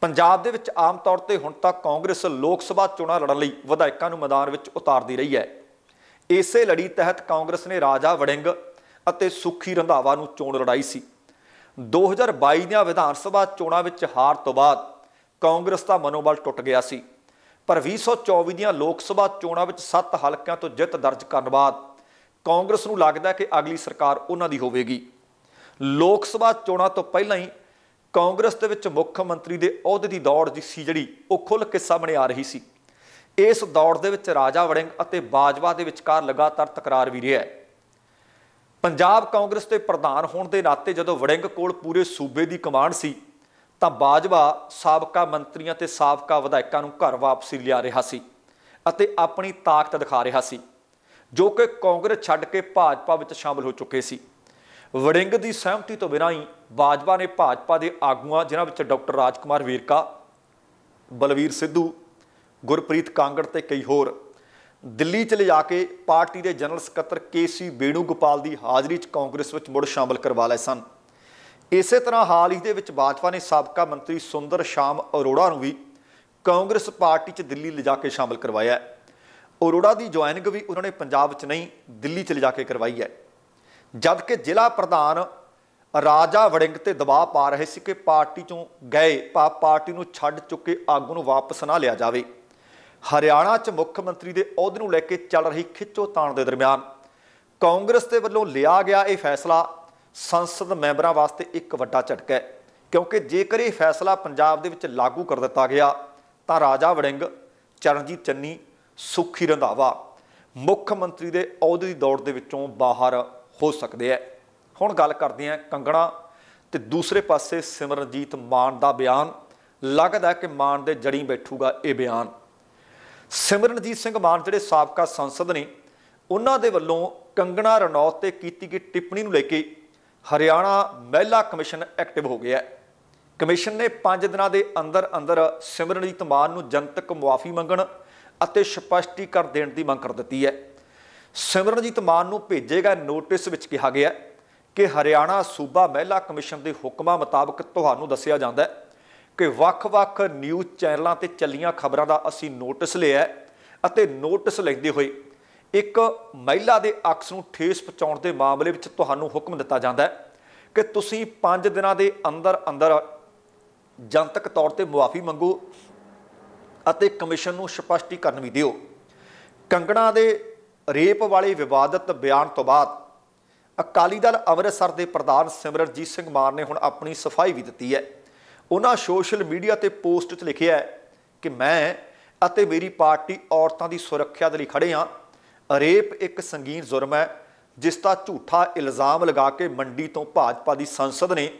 ਪੰਜਾਬ ਦੇ ਵਿੱਚ ਆਮ ਤੌਰ ਤੇ ਹੁਣ ਤੱਕ ਕਾਂਗਰਸ ਲੋਕ ਸਭਾ ਚੋਣਾਂ ਲੜਨ ਲਈ ਵਿਧਾਇਕਾਂ ਨੂੰ ਮੈਦਾਨ ਵਿੱਚ ਉਤਾਰਦੀ ਰਹੀ ਹੈ ਇਸੇ ਲੜੀ ਤਹਿਤ ਕਾਂਗਰਸ ਨੇ ਰਾਜਾ ਵੜਿੰਗ ਅਤੇ ਸੁਖੀ ਰੰਧਾਵਾ ਨੂੰ ਚੋਣ ਲੜਾਈ ਸੀ 2022 ਦੀਆਂ ਵਿਧਾਨ ਸਭਾ ਚੋਣਾਂ ਵਿੱਚ ਹਾਰ ਤੋਂ ਬਾਅਦ ਕਾਂਗਰਸ ਦਾ ਮਨੋਬਲ ਟੁੱਟ ਗਿਆ ਸੀ ਪਰ 2024 ਦੀਆਂ ਲੋਕ ਸਭਾ ਚੋਣਾਂ ਵਿੱਚ 7 ਹਲਕਿਆਂ ਤੋਂ ਜਿੱਤ ਦਰਜ ਕਰਨ ਬਾਅਦ ਕਾਂਗਰਸ ਨੂੰ ਲੱਗਦਾ ਕਿ ਅਗਲੀ ਸਰਕਾਰ ਉਹਨਾਂ ਦੀ ਹੋਵੇਗੀ ਲੋਕ ਸਭਾ ਚੋਣਾਂ ਤੋਂ ਪਹਿਲਾਂ ਹੀ ਕਾਂਗਰਸ ਦੇ ਵਿੱਚ ਮੁੱਖ ਮੰਤਰੀ ਦੇ ਅਹੁਦੇ ਦੀ ਦੌੜ ਦੀ ਸੀ ਜਿਹੜੀ ਉਹ ਖੁੱਲ ਕੇ ਸਾਹਮਣੇ ਆ ਰਹੀ ਸੀ ਇਸ ਦੌੜ ਦੇ ਵਿੱਚ ਰਾਜਾ ਵੜਿੰਗ ਅਤੇ ਬਾਜਵਾ ਦੇ ਵਿਚਕਾਰ ਲਗਾਤਾਰ ਤਕਰਾਰ ਵੀ ਰਿਹਾ ਹੈ ਪੰਜਾਬ ਕਾਂਗਰਸ ਦੇ ਪ੍ਰਧਾਨ ਹੋਣ ਦੇ ਨਾਤੇ ਜਦੋਂ ਵੜਿੰਗ ਕੋਲ ਪੂਰੇ ਸੂਬੇ ਦੀ ਕਮਾਂਡ ਸੀ ਤਾਂ ਬਾਜਵਾ ਸਾਬਕਾ ਮੰਤਰੀਆਂ ਤੇ ਸਾਬਕਾ ਵਿਧਾਇਕਾਂ ਨੂੰ ਘਰ ਵਾਪਸੀ ਲਿਆ ਰਿਹਾ ਸੀ ਅਤੇ ਆਪਣੀ ਤਾਕਤ ਦਿਖਾ ਰਿਹਾ ਸੀ ਜੋ ਕਿ ਕਾਂਗਰਸ ਛੱਡ ਕੇ ਭਾਜਪਾ ਵਿੱਚ ਸ਼ਾਮਲ ਹੋ ਚੁੱਕੇ ਸੀ ਵੜਿੰਗ ਦੀ ਸਹਿਮਤੀ ਤੋਂ ਬਿਨਾਂ ਹੀ ਬਾਜਵਾ ਨੇ ਭਾਜਪਾ ਦੇ ਆਗੂਆਂ ਜਿਨ੍ਹਾਂ ਵਿੱਚ ਡਾਕਟਰ ਰਾਜਕੁਮਾਰ ਵੀਰਕਾ ਬਲਵੀਰ ਸਿੱਧੂ ਗੁਰਪ੍ਰੀਤ ਕਾਂਗੜ ਤੇ ਕਈ ਹੋਰ ਦਿੱਲੀ ਚ ਲਿਜਾ ਕੇ ਪਾਰਟੀ ਦੇ ਜਨਰਲ ਸਕੱਤਰ ਕੇਸੀ ਬੇਣੂ ਗੋਪਾਲ ਦੀ ਹਾਜ਼ਰੀ 'ਚ ਕਾਂਗਰਸ ਵਿੱਚ ਮੁੜ ਸ਼ਾਮਲ ਕਰਵਾ ਲਏ ਸਨ ਇਸੇ ਤਰ੍ਹਾਂ ਹਾਲ ਹੀ ਦੇ ਵਿੱਚ ਬਾਜਪਾ ਨੇ ਸਾਬਕਾ ਮੰਤਰੀ ਸੁੰਦਰ ਸ਼ਾਮ ਅਰੋੜਾ ਨੂੰ ਵੀ ਕਾਂਗਰਸ ਪਾਰਟੀ 'ਚ ਦਿੱਲੀ ਲਿਜਾ ਕੇ ਸ਼ਾਮਲ ਕਰਵਾਇਆ ਹੈ ਅਰੋੜਾ ਦੀ ਜੁਆਇਨਿੰਗ ਵੀ ਉਹਨਾਂ ਨੇ ਪੰਜਾਬ 'ਚ ਨਹੀਂ ਦਿੱਲੀ 'ਚ ਲਿਜਾ ਕੇ ਕਰਵਾਈ ਹੈ ਜਦ ਕਿ ਜ਼ਿਲ੍ਹਾ ਪ੍ਰਧਾਨ ਰਾਜਾ ਵੜਿੰਗ ਤੇ ਦਬਾਅ ਪਾ ਰਹੇ ਸੀ ਕਿ ਪਾਰਟੀ 'ਚੋਂ ਗਏ ਪਾ ਪਾਰਟੀ ਨੂੰ ਛੱਡ ਚੁੱਕੇ ਆਗੂ ਨੂੰ ਵਾਪਸ ਨਾ ਲਿਆ ਜਾਵੇ ਹਰਿਆਣਾ 'ਚ ਮੁੱਖ ਮੰਤਰੀ ਦੇ ਅਹੁਦੇ ਨੂੰ ਲੈ ਕੇ ਚੱਲ ਰਹੀ ਖਿੱਚੋ ਤਾਣ ਦੇ ਦਰਮਿਆਨ ਕਾਂਗਰਸ ਦੇ ਵੱਲੋਂ ਲਿਆ ਗਿਆ ਇਹ ਫੈਸਲਾ ਸੰਸਦ ਮੈਂਬਰਾਂ ਵਾਸਤੇ ਇੱਕ ਵੱਡਾ ਝਟਕਾ ਹੈ ਕਿਉਂਕਿ ਜੇਕਰ ਇਹ ਫੈਸਲਾ ਪੰਜਾਬ ਦੇ ਵਿੱਚ ਲਾਗੂ ਕਰ ਦਿੱਤਾ ਗਿਆ ਤਾਂ ਰਾਜਾ ਵੜਿੰਗ ਚਰਨਜੀਤ ਚੰਨੀ ਸੁਖੀ ਰੰਧਾਵਾ ਮੁੱਖ ਮੰਤਰੀ ਦੇ ਅਹੁਦੇ ਦੀ ਦੌੜ ਦੇ ਵਿੱਚੋਂ ਬਾਹਰ ਹੋ ਸਕਦੇ ਐ ਹੁਣ ਗੱਲ ਕਰਦੇ ਆਂ ਕੰਗਣਾ ਤੇ ਦੂਸਰੇ ਪਾਸੇ ਸਿਮਰਨਜੀਤ ਮਾਨ ਦਾ ਬਿਆਨ ਲੱਗਦਾ ਕਿ ਮਾਨ ਦੇ ਜੜੀ ਬੈਠੂਗਾ ਇਹ ਬਿਆਨ ਸਿਮਰਨਜੀਤ ਸਿੰਘ ਮਾਨ ਜਿਹੜੇ ਸਾਬਕਾ ਸੰਸਦ ਨੇ ਉਹਨਾਂ ਦੇ ਵੱਲੋਂ ਕੰਗਣਾ ਰਣੌਤ ਤੇ ਕੀਤੀ ਗਈ ਟਿੱਪਣੀ ਨੂੰ ਲੈ ਕੇ ਹਰਿਆਣਾ ਮਹਿਲਾ ਕਮਿਸ਼ਨ ਐਕਟਿਵ ਹੋ ਗਿਆ ਹੈ ਕਮਿਸ਼ਨ ਨੇ 5 ਦਿਨਾਂ ਦੇ ਅੰਦਰ ਅੰਦਰ ਸਿਮਰਨਜੀਤ ਮਾਨ ਨੂੰ ਜਨਤਕ ਮੁਆਫੀ ਮੰਗਣ ਅਤੇ ਸਪਸ਼ਟੀਕਰਨ ਦੇਣ ਦੀ ਮੰਗ ਕਰ ਦਿੱਤੀ ਹੈ ਸਿਮਰਨਜੀਤ ਮਾਨ ਨੂੰ ਭੇਜੇਗਾ ਨੋਟਿਸ ਵਿੱਚ ਕਿਹਾ ਗਿਆ ਕਿ ਹਰਿਆਣਾ ਸੂਬਾ ਮਹਿਲਾ ਕਮਿਸ਼ਨ ਦੇ ਹੁਕਮਾਂ ਮੁਤਾਬਕ ਤੁਹਾਨੂੰ ਦੱਸਿਆ ਜਾਂਦਾ ਹੈ ਕਿ ਵੱਖ-ਵੱਖ ਨਿਊਜ਼ ਚੈਨਲਾਂ ਤੇ ਚੱਲੀਆਂ ਖਬਰਾਂ ਦਾ ਅਸੀਂ ਨੋਟਿਸ ਲਿਆ ਅਤੇ ਨੋਟਿਸ ਲੈਂਦੇ ਹੋਏ ਇੱਕ ਮਹਿਲਾ ਦੇ ਅਕਸ ਨੂੰ ਠੇਸ ਪਹੁੰਚਾਉਣ ਦੇ ਮਾਮਲੇ ਵਿੱਚ ਤੁਹਾਨੂੰ ਹੁਕਮ ਦਿੱਤਾ ਜਾਂਦਾ ਹੈ ਕਿ ਤੁਸੀਂ 5 ਦਿਨਾਂ ਦੇ ਅੰਦਰ ਅੰਦਰ ਜਨਤਕ ਤੌਰ ਤੇ ਮੁਆਫੀ ਮੰਗੋ ਅਤੇ ਕਮਿਸ਼ਨ ਨੂੰ ਸਪਸ਼ਟੀਕਰਨ ਵੀ ਦਿਓ ਕੰਗਣਾ ਦੇ ਰੇਪ ਵਾਲੇ ਵਿਵਾਦਤ ਬਿਆਨ ਤੋਂ ਬਾਅਦ ਅਕਾਲੀ ਦਲ ਅੰਮ੍ਰਿਤਸਰ ਦੇ ਪ੍ਰਧਾਨ ਸਿਮਰਨਜੀਤ ਸਿੰਘ ਮਾਨ ਨੇ ਹੁਣ ਆਪਣੀ ਸਫਾਈ ਵੀ ਦਿੱਤੀ ਹੈ ਉਹਨਾਂ ਸੋਸ਼ਲ ਮੀਡੀਆ ਤੇ ਪੋਸਟ 'ਚ ਲਿਖਿਆ ਹੈ ਕਿ ਮੈਂ ਅਤੇ ਮੇਰੀ ਪਾਰਟੀ ਔਰਤਾਂ ਦੀ ਸੁਰੱਖਿਆ ਦੇ ਲਈ ਖੜੇ ਹਾਂ ਰੇਪ ਇੱਕ ਸੰਗੀਨ ਜ਼ੁਰਮ ਹੈ ਜਿਸ ਦਾ ਝੂਠਾ ਇਲਜ਼ਾਮ ਲਗਾ ਕੇ ਮੰਡੀ ਤੋਂ ਭਾਜਪਾ ਦੀ ਸੰਸਦ ਨੇ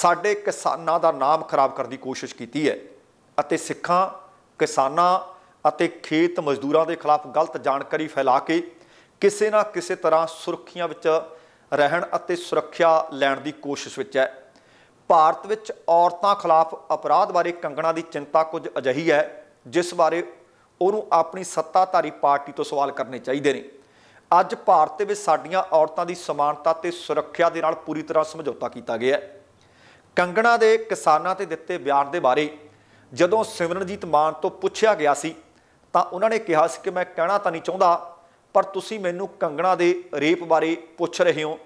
ਸਾਡੇ ਕਿਸਾਨਾਂ ਦਾ ਨਾਮ ਖਰਾਬ ਕਰਨ ਦੀ ਕੋਸ਼ਿਸ਼ ਕੀਤੀ ਹੈ ਅਤੇ ਸਿੱਖਾਂ ਕਿਸਾਨਾਂ ਅਤੇ ਖੇਤ ਮਜ਼ਦੂਰਾਂ ਦੇ ਖਿਲਾਫ ਗਲਤ ਜਾਣਕਾਰੀ ਫੈਲਾ ਕੇ ਕਿਸੇ ਨਾ ਕਿਸੇ ਤਰ੍ਹਾਂ ਸੁਰੱਖਿਆ ਵਿੱਚ ਰਹਿਣ ਅਤੇ ਸੁਰੱਖਿਆ ਲੈਣ ਦੀ ਕੋਸ਼ਿਸ਼ ਵਿੱਚ ਹੈ ਭਾਰਤ ਵਿੱਚ ਔਰਤਾਂ ਖਿਲਾਫ ਅਪਰਾਧ ਬਾਰੇ ਕੰਗਣਾ ਦੀ ਚਿੰਤਾ ਕੁਝ ਅਜਹੀ ਹੈ ਜਿਸ ਬਾਰੇ ਉਹਨੂੰ ਆਪਣੀ ਸੱਤਾਧਾਰੀ ਪਾਰਟੀ ਤੋਂ ਸਵਾਲ ਕਰਨੇ ਚਾਹੀਦੇ ਨੇ ਅੱਜ ਭਾਰਤ ਦੇ ਵਿੱਚ ਸਾਡੀਆਂ ਔਰਤਾਂ ਦੀ ਸਮਾਨਤਾ ਤੇ ਸੁਰੱਖਿਆ ਦੇ ਨਾਲ ਪੂਰੀ ਤਰ੍ਹਾਂ ਸਮਝੌਤਾ ਕੀਤਾ ਗਿਆ ਹੈ ਕੰਗਣਾ ਦੇ ਕਿਸਾਨਾਂ ਤੇ ਦਿੱਤੇ ਬਿਆਨ ਦੇ ਬਾਰੇ ਜਦੋਂ ਸਿਮਰਨਜੀਤ ਮਾਨ ਤੋਂ ਪੁੱਛਿਆ ਗਿਆ ਸੀ ਤਾਂ ਉਹਨਾਂ ਨੇ ਕਿਹਾ ਸੀ ਕਿ ਮੈਂ ਕਹਿਣਾ ਤਾਂ ਨਹੀਂ ਚਾਹੁੰਦਾ ਪਰ ਤੁਸੀਂ ਮੈਨੂੰ ਕੰਗਣਾ ਦੇ ਰੇਪ ਬਾਰੇ ਪੁੱਛ ਰਹੇ ਹੋ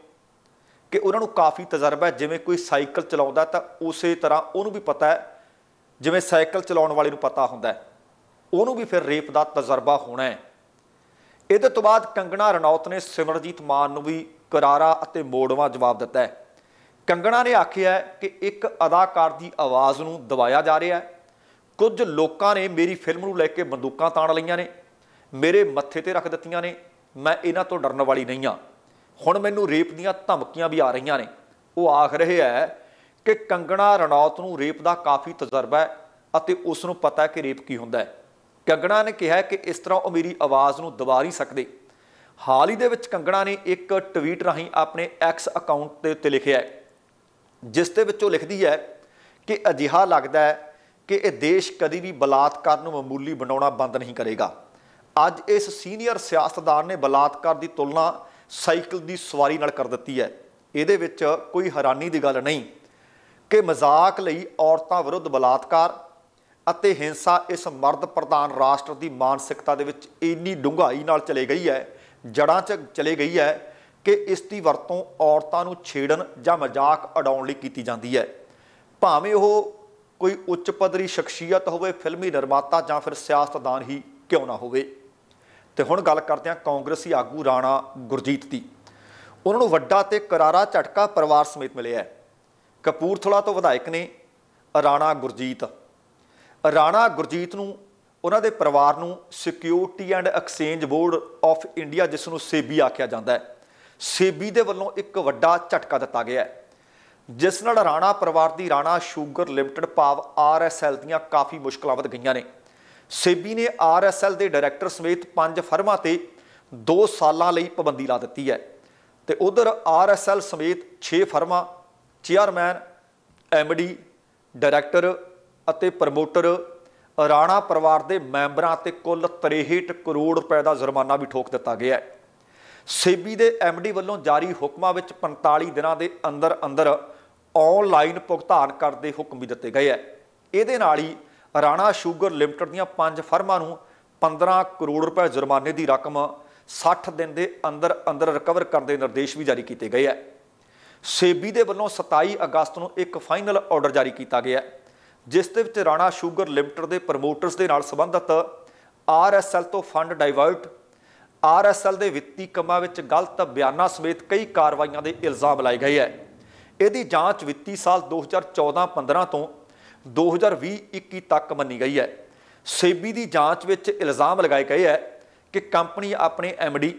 ਕਿ ਉਹਨਾਂ ਨੂੰ ਕਾਫੀ ਤਜਰਬਾ ਹੈ ਜਿਵੇਂ ਕੋਈ ਸਾਈਕਲ ਚਲਾਉਂਦਾ ਤਾਂ ਉਸੇ ਤਰ੍ਹਾਂ ਉਹਨੂੰ ਵੀ ਪਤਾ ਹੈ ਜਿਵੇਂ ਸਾਈਕਲ ਚਲਾਉਣ ਵਾਲੇ ਨੂੰ ਪਤਾ ਹੁੰਦਾ ਹੈ ਉਹਨੂੰ ਵੀ ਫਿਰ ਰੇਪ ਦਾ ਤਜਰਬਾ ਹੋਣਾ ਹੈ ਇਹਦੇ ਤੋਂ ਬਾਅਦ ਕੰਗਣਾ ਰਣੌਤ ਨੇ ਸਿਮਰਜੀਤ ਮਾਨ ਨੂੰ ਵੀ ਕਰਾਰਾ ਅਤੇ ਮੋੜਵਾ ਜਵਾਬ ਦਿੱਤਾ ਹੈ ਕੰਗਣਾ ਨੇ ਆਖਿਆ ਕਿ ਇੱਕ ਅਦਾਕਾਰ ਦੀ ਆਵਾਜ਼ ਨੂੰ ਦਬਾਇਆ ਜਾ ਰਿਹਾ ਹੈ ਕੁਝ ਲੋਕਾਂ ਨੇ ਮੇਰੀ ਫਿਲਮ ਨੂੰ ਲੈ ਕੇ ਬੰਦੂਕਾਂ ਤਾਣ ਲਈਆਂ ਨੇ ਮੇਰੇ ਮੱਥੇ ਤੇ ਰੱਖ ਦਿੱਤੀਆਂ ਨੇ ਮੈਂ ਇਹਨਾਂ ਤੋਂ ਡਰਨ ਵਾਲੀ ਨਹੀਂ ਆ ਹੁਣ ਮੈਨੂੰ ਰੇਪ ਦੀਆਂ ਧਮਕੀਆਂ ਵੀ ਆ ਰਹੀਆਂ ਨੇ ਉਹ ਆਖ ਰਹੇ ਹੈ ਕਿ ਕੰਗਣਾ ਰਣੌਤ ਨੂੰ ਰੇਪ ਦਾ ਕਾਫੀ ਤਜਰਬਾ ਹੈ ਅਤੇ ਉਸ ਨੂੰ ਪਤਾ ਹੈ ਕਿ ਰੇਪ ਕੀ ਹੁੰਦਾ ਹੈ ਕੰਗਣਾ ਨੇ ਕਿਹਾ ਕਿ ਇਸ ਤਰ੍ਹਾਂ ਉਹ ਮੇਰੀ ਆਵਾਜ਼ ਨੂੰ ਦਬਾ ਨਹੀਂ ਸਕਦੇ ਹਾਲ ਹੀ ਦੇ ਵਿੱਚ ਕੰਗਣਾ ਨੇ ਇੱਕ ਟਵੀਟ ਰਾਹੀਂ ਆਪਣੇ ਐਕਸ ਅਕਾਊਂਟ ਦੇ ਉੱਤੇ ਲਿਖਿਆ ਜਿਸ ਦੇ ਵਿੱਚ ਉਹ ਲਿਖਦੀ ਹੈ ਕਿ ਅਜਿਹਾ ਲੱਗਦਾ ਹੈ ਕਿ ਇਹ ਦੇਸ਼ ਕਦੀ ਵੀ ਬਲਾਤਕਾਰ ਨੂੰ ਮਾਮੂਲੀ ਬਣਾਉਣਾ ਬੰਦ ਨਹੀਂ ਕਰੇਗਾ ਅੱਜ ਇਸ ਸੀਨੀਅਰ ਸਿਆਸਤਦਾਨ ਨੇ ਬਲਾਤਕਾਰ ਦੀ ਤੁਲਨਾ ਸਾਈਕਲ ਦੀ ਸਵਾਰੀ ਨਾਲ ਕਰ ਦਿੱਤੀ ਹੈ ਇਹਦੇ ਵਿੱਚ ਕੋਈ ਹੈਰਾਨੀ ਦੀ ਗੱਲ ਨਹੀਂ ਕਿ ਮਜ਼ਾਕ ਲਈ ਔਰਤਾਂ ਵਿਰੁੱਧ ਬਲਾਤਕਾਰ ਅਤੇ ਹਿੰਸਾ ਇਸ ਮਰਦ ਪ੍ਰਧਾਨ ਰਾਸ਼ਟਰ ਦੀ ਮਾਨਸਿਕਤਾ ਦੇ ਵਿੱਚ ਇੰਨੀ ਡੂੰਘਾਈ ਨਾਲ ਚਲੇ ਗਈ ਹੈ ਜੜਾਂ 'ਚ ਚਲੇ ਗਈ ਹੈ ਕਿ ਇਸ ਦੀ ਵਰਤੋਂ ਔਰਤਾਂ ਨੂੰ ਛੇੜਨ ਜਾਂ ਮਜ਼ਾਕ ਉਡਾਉਣ ਲਈ ਕੀਤੀ ਜਾਂਦੀ ਹੈ ਭਾਵੇਂ ਉਹ ਕੋਈ ਉੱਚ ਪਦਰੀ ਸ਼ਖਸੀਅਤ ਹੋਵੇ ਫਿਲਮੀ ਨਿਰਮਾਤਾ ਜਾਂ ਫਿਰ ਸਿਆਸਤਦਾਨ ਹੀ ਕਿਉਂ ਨਾ ਹੋਵੇ ਤੇ ਹੁਣ ਗੱਲ ਕਰਦੇ ਹਾਂ ਕਾਂਗਰਸੀ ਆਗੂ ਰਾਣਾ ਗੁਰਜੀਤ ਦੀ ਉਹਨਾਂ ਨੂੰ ਵੱਡਾ ਤੇ ਕਰਾਰਾ ਝਟਕਾ ਪਰਿਵਾਰ ਸਮੇਤ ਮਿਲਿਆ ਹੈ ਕਪੂਰਥਲਾ ਤੋਂ ਵਿਧਾਇਕ ਨੇ ਰਾਣਾ ਗੁਰਜੀਤ ਰਾਣਾ ਗੁਰਜੀਤ ਨੂੰ ਉਹਨਾਂ ਦੇ ਪਰਿਵਾਰ ਨੂੰ security and exchange board of India ਜਿਸ ਨੂੰ ਸੇਬੀ ਆਖਿਆ ਜਾਂਦਾ ਹੈ ਸੇਬੀ ਦੇ ਵੱਲੋਂ ਇੱਕ ਵੱਡਾ ਝਟਕਾ ਦਿੱਤਾ ਗਿਆ ਹੈ ਜਿਸ ਨਾਲ ਰਾਣਾ ਪਰਿਵਾਰ ਦੀ ਰਾਣਾ ਸ਼ੂਗਰ ਲਿਮਟਿਡ ਪਾਵ ਆਰਐਸਐਲ ਦੀਆਂ ਕਾਫੀ ਮੁਸ਼ਕਲਾਂ ਵਧ ਗਈਆਂ ਨੇ ਸੇਬੀ ਨੇ ਆਰਐਸਐਲ ਦੇ ਡਾਇਰੈਕਟਰ ਸਮੇਤ ਪੰਜ ਫਰਮਾਂ ਤੇ 2 ਸਾਲਾਂ ਲਈ ਪਾਬੰਦੀ ਲਾ ਦਿੱਤੀ ਹੈ ਤੇ ਉਧਰ ਆਰਐਸਐਲ ਸਮੇਤ 6 ਫਰਮਾਂ ਚੇਅਰਮੈਨ ਐਮਡੀ ਡਾਇਰੈਕਟਰ ਅਤੇ ਪ੍ਰਮੋਟਰ ਰਾਣਾ ਪਰਿਵਾਰ ਦੇ ਮੈਂਬਰਾਂ ਤੇ ਕੁੱਲ 63 ਕਰੋੜ ਰੁਪਏ ਦਾ ਜੁਰਮਾਨਾ ਵੀ ਠੋਕ ਦਿੱਤਾ ਗਿਆ ਹੈ ਸੇਬੀ ਦੇ ਐਮਡੀ ਵੱਲੋਂ ਜਾਰੀ ਹੁਕਮਾਂ ਵਿੱਚ 45 ਦਿਨਾਂ ਦੇ ਅੰਦਰ ਅੰਦਰ ਆਨਲਾਈਨ ਭੁਗਤਾਨ ਕਰਦੇ ਹੁਕਮ ਵੀ ਦਿੱਤੇ ਗਏ ਹੈ ਇਹਦੇ ਨਾਲ ਹੀ ਰਾਣਾ ਸ਼ੂਗਰ ਲਿਮਟਿਡ ਦੀਆਂ ਪੰਜ ਫਰਮਾਂ ਨੂੰ 15 ਕਰੋੜ ਰੁਪਏ ਜੁਰਮਾਨੇ ਦੀ ਰਕਮ 60 ਦਿਨ ਦੇ ਅੰਦਰ ਅੰਦਰ ਰਿਕਵਰ ਕਰਨ ਦੇ ਨਿਰਦੇਸ਼ ਵੀ ਜਾਰੀ ਕੀਤੇ ਗਏ ਹੈ ਸੇਬੀ ਦੇ ਵੱਲੋਂ 27 ਅਗਸਤ ਨੂੰ ਇੱਕ ਫਾਈਨਲ ਆਰਡਰ ਜਾਰੀ ਕੀਤਾ ਗਿਆ ਹੈ ਜਿਸ ਦੇ ਵਿੱਚ ਰਾਣਾ ਸ਼ੂਗਰ ਲਿਮਟਿਡ ਦੇ ਪ੍ਰਮੋਟਰਸ ਦੇ ਨਾਲ ਸੰਬੰਧਤ ਆਰਐਸਐਲ ਤੋਂ ਫੰਡ ਡਾਈਵਰਟ ਆਰਐਸਐਲ ਦੇ ਵਿੱਤੀ ਕੰਮਾਂ ਵਿੱਚ ਗਲਤ ਬਿਆਨਾਂ ਸਮੇਤ ਕਈ ਕਾਰਵਾਈਆਂ ਦੇ ਇਲਜ਼ਾਮ ਲਾਏ ਗਏ ਹੈ ਇਹਦੀ ਜਾਂਚ ਵਿੱਤੀ ਸਾਲ 2014-15 ਤੋਂ 2020-21 ਤੱਕ ਮੰਨੀ ਗਈ ਹੈ ਸੇਬੀ ਦੀ ਜਾਂਚ ਵਿੱਚ ਇਲਜ਼ਾਮ ਲਗਾਏ ਗਏ ਹੈ ਕਿ ਕੰਪਨੀ ਆਪਣੇ ਐਮਡੀ